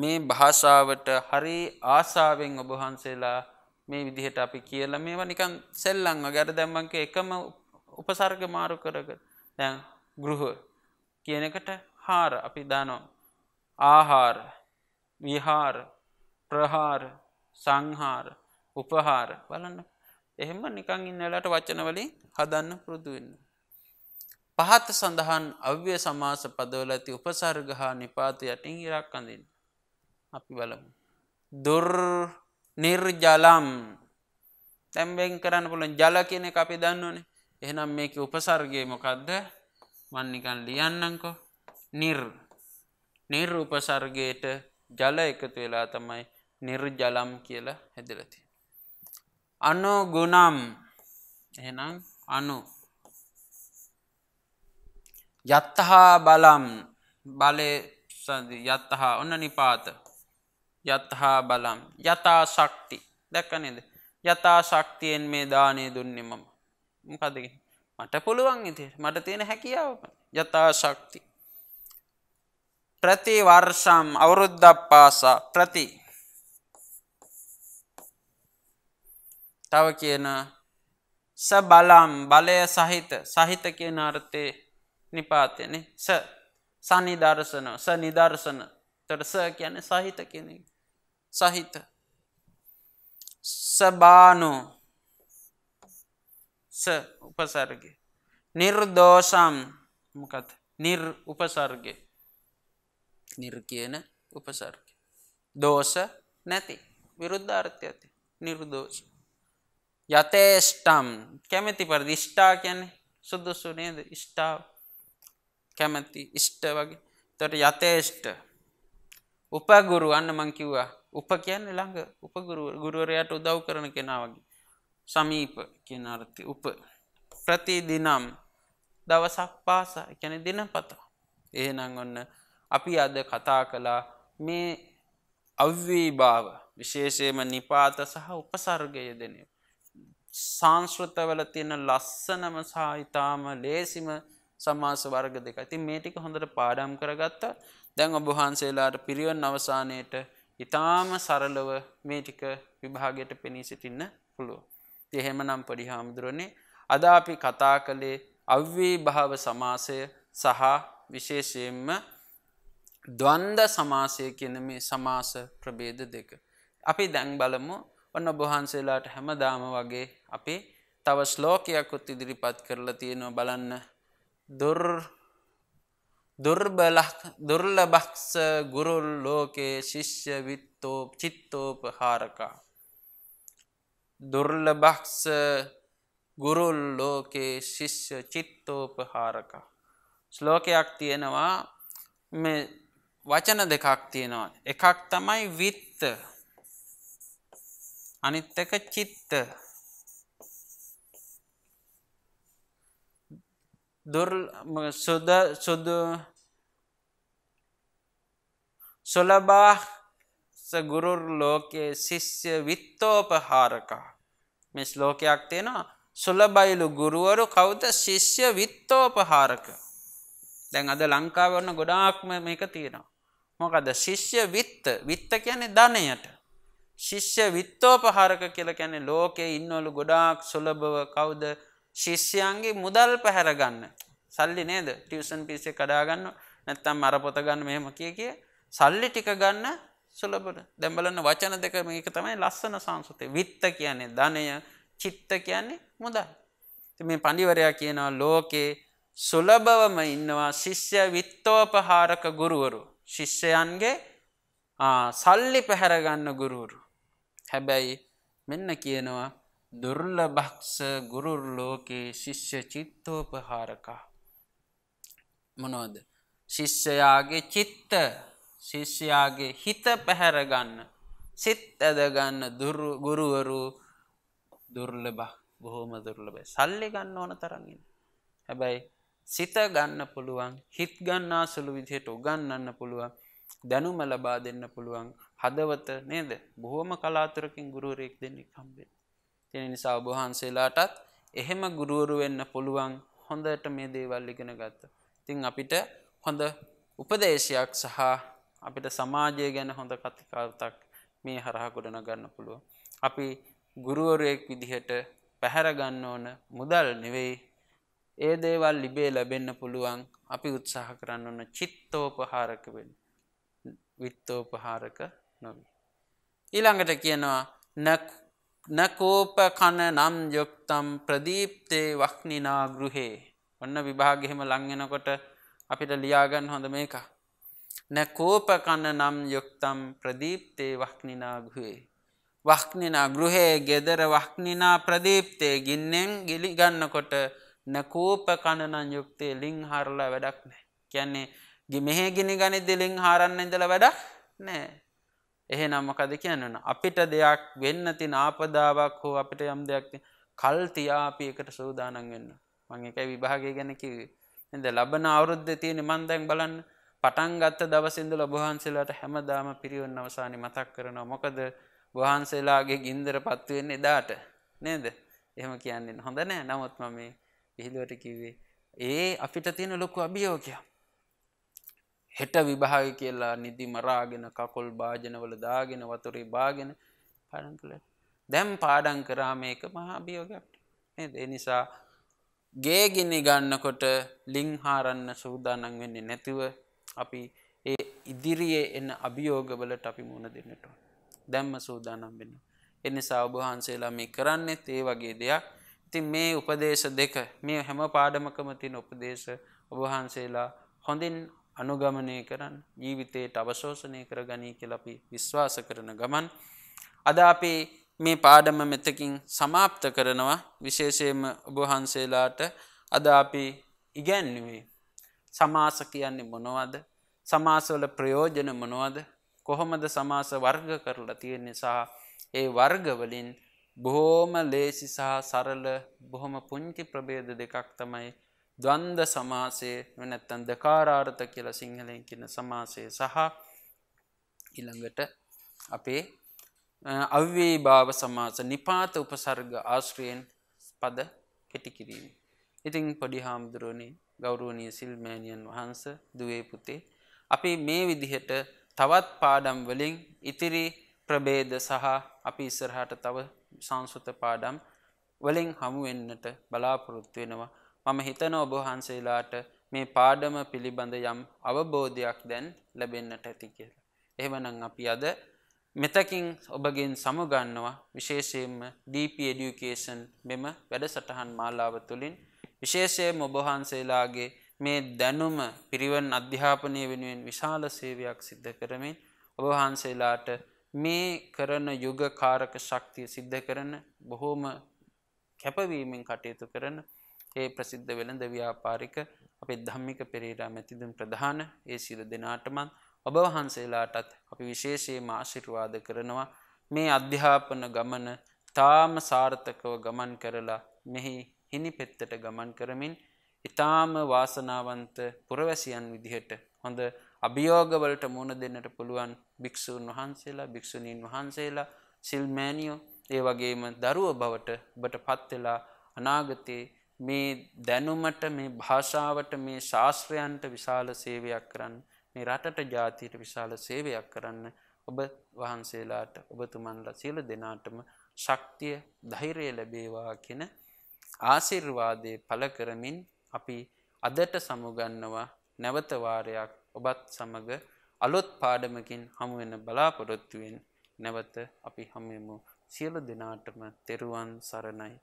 මේ භාෂාවට හරි ආසාවෙන් ඔබ වහන්සේලා මේ විදිහට අපි කියල මේවා නිකං සෙල්ලංව ගැට දැම්බංක එකම උපසර්ග මාරු කරග දැන් ගෘහ කියනකට හාර අපි දානොම් ආහාර විහාර ප්‍රහාර සංහාර උපහාර බලන්න එහෙම නිකං ඉන්නලට වචනවලින් හදන්න පුරුදුවෙන්න. පහත සඳහන් අව්‍ය සමාස පදවල ඇති උපසර්ගහා නිපාත යටින් ඉරක් අඳින් අපි බලමු. දුර් නිර්ජලම් තැම්බෙන් කරන්න පුළුවන් ජල කියන එක අපි දන්නවනේ. එහෙනම් මේකේ උපසර්ගය මොකද්ද? මම නිකන් ලියන්නම්කෝ. නිර් නිර් උපසර්ගයට ජල එකතු වෙලා තමයි නිර්ජලම් කියලා හැදලා තියෙන්නේ. අනුගුණම් එහෙනම් අනු යත්තහා බලම් බලේ යත්තහා ඔන්න නිපාත යත්හා බලම් යතා ශක්ති දැක්ක නේද යතා ශක්තියෙන් මේ දානය දුන්නේ මම මොකදක මට පුළුවන් ඉතිට මට තියෙන හැකියාව යතා ශක්ති ප්‍රතිවර්ෂම් අවුරුද්ධක් පාසා ප්‍රති තව කියන ස බලම් බලය සහිත සහිත කියන අර්ථය නිපාතයන ස සනිදර්ශන ස නිදර්ශන තොට ස කියන සහිත කෙනෙක් සහිත සබානු ස උපසර්ග නිර්දෝෂම් මොකත් නිර් උපසර්ග නිර් කියන උපසර්ග දෝෂ නැති විරුද්ධාර්ථය ඇති නිර්දෝෂ යතේෂ්ටම් කැමැති පරිදි ෂ්ටා කියන්නේ සුදුසු නේද ෂ්ටා කැමැති ඉෂ්ට වගේ තොට යතේෂ්ට උපගුරු අන්න මංකිව්වා උප කියන්න ළඟ උපගුරු ගුරුවරයට උදව් කරන කෙනාවගේ සමීප කියන අර්ථය උප ප්‍රතිදිනම් දවසක් පාසා එකන දිනපතා එහෙනම් ඔන්න අපි අද කතා කළා මේ අව්වී භාව විශේෂයම නිපාත සහ උපසර්ගය දෙන සංස්ෘතවල තියෙන ලස්සනම සාහිතාම ලේසිම සමාස වර්ග දෙක ඇති මේ ටික හොඳට පාඩම් කරගත්තා දැන් ඔබහන්සේලාට පිරිවන් අවසානයට ඉතාම සරලව මේ ටික විභාගයට පෙනී සිටින්න පුළුව. එහෙම නම් පඩි හාමුදුරනේ අද අපි කතා කළේ අව්වේ භාව සමාසය සහ විශේෂයෙන්ම ද්වන්ද සමාසය කියන මේ සමාස ප්‍රබේද දෙක. අපි දැන් බලමු ඔන්න බොහන්සේලාට හැමදාම වගේ අපි තව ශ්ලෝකයක් උත් ඉදිරිපත් කරලා තියෙනවා බලන්න දුර් දුර්ලභක්ෂ ගුරුල් ලෝකයේ ශිෂ්‍ය විත්තෝ චිත්තෝපහාරකා. දුර්ලභක්ෂ ගුරුල් ලෝකයේ ශිෂ්‍ය චිත්තෝපහාරකා. ශ්ලෝකයක් තියෙනවා මේ වචන දෙකක් තියෙනවා. එකක් තමයි විත්ත අනිත්තක චිත්ත දුර් සුද සුදු සොලබාස ගුරුර් ලෝකයේ ශිෂ්‍ය විත්තෝපහාරකා මේ ශ්ලෝකයක් තියෙනවා සුලබයිලු ගුරුවරු කවුද ශිෂ්‍ය විත්තෝපහාරක දැන් අද ලංකාව වන්න ගොඩාක්ම මේක තියෙනවා මොකද ශිෂ්‍ය විත්ත විත්ත කියන්නේ ධනයට ශිෂ්‍ය විත්තෝපහාරක කියලා කියන්නේ ලෝකේ ඉන්නවලු ගොඩාක් සුලභව කවුද ශිෂ්‍යයන්ගේ මුදල් පැහැර ගන්න සල්ලි නේද ටියුෂන් ෆීස් එක කඩා ගන්න නැත්නම් අර පොත ගන්න මෙහෙම කිය කිය සල්ලි ටික ගන්න සුලබට දැම්බලන්න වචන දෙක මේක තමයි ලස්සන සංස්කෘතිය. විත්ත කියන්නේ ධනය, චිත්ත කියන්නේ මුදල්. මේ පඬිවරයා කියනවා ලෝකේ සුලබවම ඉන්නවා ශිෂ්‍ය විත්තෝපහාරක ගුරුවරු. ශිෂ්‍යයන්ගේ සල්ලි පැහැරගන්න ගුරුවරු. හැබැයි මෙන්න කියනවා දුර්ලභක්ෂ ගුරුර් ලෝකේ ශිෂ්‍ය චිත්තෝපහාරකා මොනෝද ශිෂ්‍යයාගේ චිත්ත ශිෂ්‍යයාගේ හිත පැහැරගන්න සිත් ඇදගන්න ගුරුවරු දුර්ලබ බොහොම දුර්ලබයි සල්ලි ගන්න ඕන තරගින් හැබැයි සිත ගන්න පුළුවන් හිත් ගන්නා සුළු විදිහයට උගන්නන්න පුළුවන් දැනුම ලබා දෙන්න පුළුවන් හදවත නේද බොහොම කලාතුරකින් ගුරුවරයෙක් දෙන්නේ කම්බෙන් තියෙන නිසා ඔබහන්සේලාටත් එහෙම ගුරුවරු වෙන්න පුළුවන් හොඳට මේ දේවල් ඉගෙන ගත්ත. ඉතින් අපිට හොඳ උපදේශයක් සහ අපිට සමාජය ගැන හොඳ කතිකාවතක් මේ හරහා ගොඩන ගන්න පුළුව. අපි ගුරුවරයෙක් විදිහට පැහැරගන්න ඕන මුදල් නෙවෙයි ඒ දේවල් ලිබේ ලැබෙන්න පුළුවන් අපි උත්සාහ කරන්න ඕන චිත්තෝපහාරක වෙන් විත්තෝපහාරක නොවී. ඊළඟට කියනවා නකෝප කන නම් යොක්තම් ප්‍රදීප්තේ වක්නිනා ගෘහේ ඔන්න විභාගෙහෙම ලංගෙනකොට අපිට ලියාගන්න හොඳ මේකක්. न කෝපකන නම් යුක්තම් ප්‍රදීප්තේ වක්නිනා ගෘහේ. වක්නිනා ගෘහේ ගෙදර වක්නිනා ප්‍රදීප්තේ ගින්නෙන් ගිලි ගන්නකොට නකෝපකණනං යුක්තේ ලිං හරලා වැඩක් නෑ. කියන්නේ මෙහෙ ගිනි ගනිද්දි ලිං හරන්න ඉඳලා වැඩක් නෑ. එහෙනම් මොකද කියනවන අපිට දෙයක් වෙන්න තියෙන ආපදාවක් හෝ අපිට යම් දෙයක් කල් තියා අපි ඒකට සූදානම් වෙන්න. මම ඒකයි විභාගය ගැන කිව්වේ. නේද? ලබන අවුරුද්දේ තියෙන මන් දැන් බලන්න පටන් ගත්ත දවසින්දල ඔබහන්සේලාට හැමදාම පිරිවෙන් අවසානි මතක් කරනවා මොකද වහන්සේලාගේ ගින්දර පත්තුවෙන්නේ එදාට නේද එහෙම කියන්නේ හොඳ නෑ නමුත් මම මේ විහිළුවට කිව්වේ ඒ අපිට තියෙන ලොකු අභියෝගයක් හෙට විභාගය කියලා නිදි මරාගෙන කකුල් භාජනවල දාගෙන වතුරේ බාගෙන පාඩම් කළා දැන් පාඩම් කරා මේක මහා අභියෝගයක් නේද ඒ නිසා ගේගිනි ගන්නකොට ලිං හාරන්න සූදානම් වෙන්නේ නැතුව අපි ඒ ඉදිරියේ එන්න අභියෝගවලට අපි මුණ දෙන්නට දැම්ම සූදානම් වෙන්න. එනිසා ඔබ වහන්සේලා මේ කරන්නෙත් ඒ වගේ දෙයක්. ඉතින් මේ උපදේශ දෙක මේ හැම පාඩමකම තියෙන උපදේශ ඔබ වහන්සේලා හොඳින් අනුගමනය කරන් ජීවිතයට අවශෝෂණය කරගනී කියලා අපි විශ්වාස කරන ගමන් අද අපේ මේ පාඩම මෙතකින් සමාප්ත කරනවා විශේෂයෙන්ම ඔබ වහන්සේලාට අද අපි ඉගැන්වුවේ සමාස කියන්නේ මොනවද සමාසවල ප්‍රයෝජන මොනවද කොහොමද සමාස වර්ග කරලා තියෙන නිසා ඒ වර්ගවලින් බොහෝම ලේසි සහ සරල බොහොම පුංචි ප්‍රභේද දෙකක් තමයි ද්වන්ද සමාසය නැත්තන් දෙකාරාර්ථ කියලා සිංහලෙන් කියන සමාසය සහ ඊළඟට අපේ අව්වේ භාව සමාස නිපාත උපසර්ග ආශ්‍රයෙන් පද කෙටිකිරීම. ඉතිං පොඩි හාමුදුරුවනේ ගෞරුවනය සිල්මෑණියන් වහන්ස දුවේ පුතේ. අපි මේ විදිහට තවත් පාඩම් වලින් ඉතිරි ප්‍රබේද සහ අපි ඉස්සරහට තව සංස්ෘත පාඩම් වලින් හමුවෙන්නට බලාපොරොත්තු වෙනවා. මම හිතන ඔබහන්සේලාට මේ පාඩම පිළිබඳ යම් අවබෝධයක් දැන් ලැබෙන්නට ඇති කියලා. එහෙමනම් අපි අද මෙතකින් ඔබගෙන් සමුගන්නවා විශේෂයෙන්ම DP Education මෙම වැඩසටහන් මාලාව තුළින් විශේෂයෙන් ඔබ වහන්සේලාගේ මේ දැනුම පිරිවන් අධ්‍යාපනය වෙනුවෙන් විශාල සේවයක් සිද්ධ කරමින් ඔබ වහන්සේලාට මේ කරන යුග කාරක ශක්තිය සිද්ධ කරන බොහෝම කැපවීමෙන් කටයුතු කරන ඒ ප්‍රසිද්ධ වෙළඳ ව්‍යාපාරික අපේ ධම්මික පෙරේරා මැතිදුම් ප්‍රධාන ඒ සියලු දෙනාටමත් ඔබ වහන්සේලාටත් අපි විශේෂයෙන්ම ආශිර්වාද කරනවා මේ අධ්‍යාපන ගමන තාම සාර්ථකව ගමන් කරලා මෙහි හිනි පෙත්තට ගමන් කරමින් ඉතාම වාසනාවන්ත පුරවැසියන් විදිහට හොඳ අභියෝගවලට මුණ දෙන්නට පුළුවන් භික්ෂූන් වහන්සේලා භික්ෂුණීන් වහන්සේලා සිල්මෑනියෝ ඒ වගේම දරුව බවට බට පත්වෙලා අනාගතයේ මේ දැනුමට මේ භාෂාවට මේ ශාස්ත්‍රයන්ට විශාල සේවයක් කරන්න මේ රටට ජාතියට විශාල සේවයක් කරන්න ඔබ වහන්සේලාට ඔබතුමන්ලා සියලු දෙනාටම ශක්තිය ධෛර්යය ලැබේවා කියන ආශිර්වාදේ පළ කරමින් අපි අදට සමුගන්නවා නැවත වාරයක් ඔබත් සමග අලුත් පාඩමකින් හමු වෙන බලාපොරොත්තුවෙන් නැවත අපි හමු වෙමු සියලු දෙනාටම තෙරුවන් සරණයි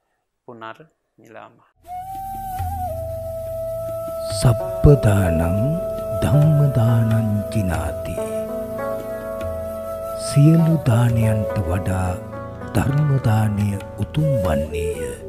පුනර් මිලාම සප්පදානං ධම්මදානං ජිනාති සියලු දානයන්ට වඩා ධර්මදානය උතුම් වන්නේය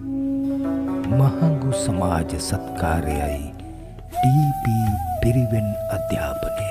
මහඟු සමාජ සත්කාරයයි ටීපී පිරිවෙන් අධ්‍යාපනය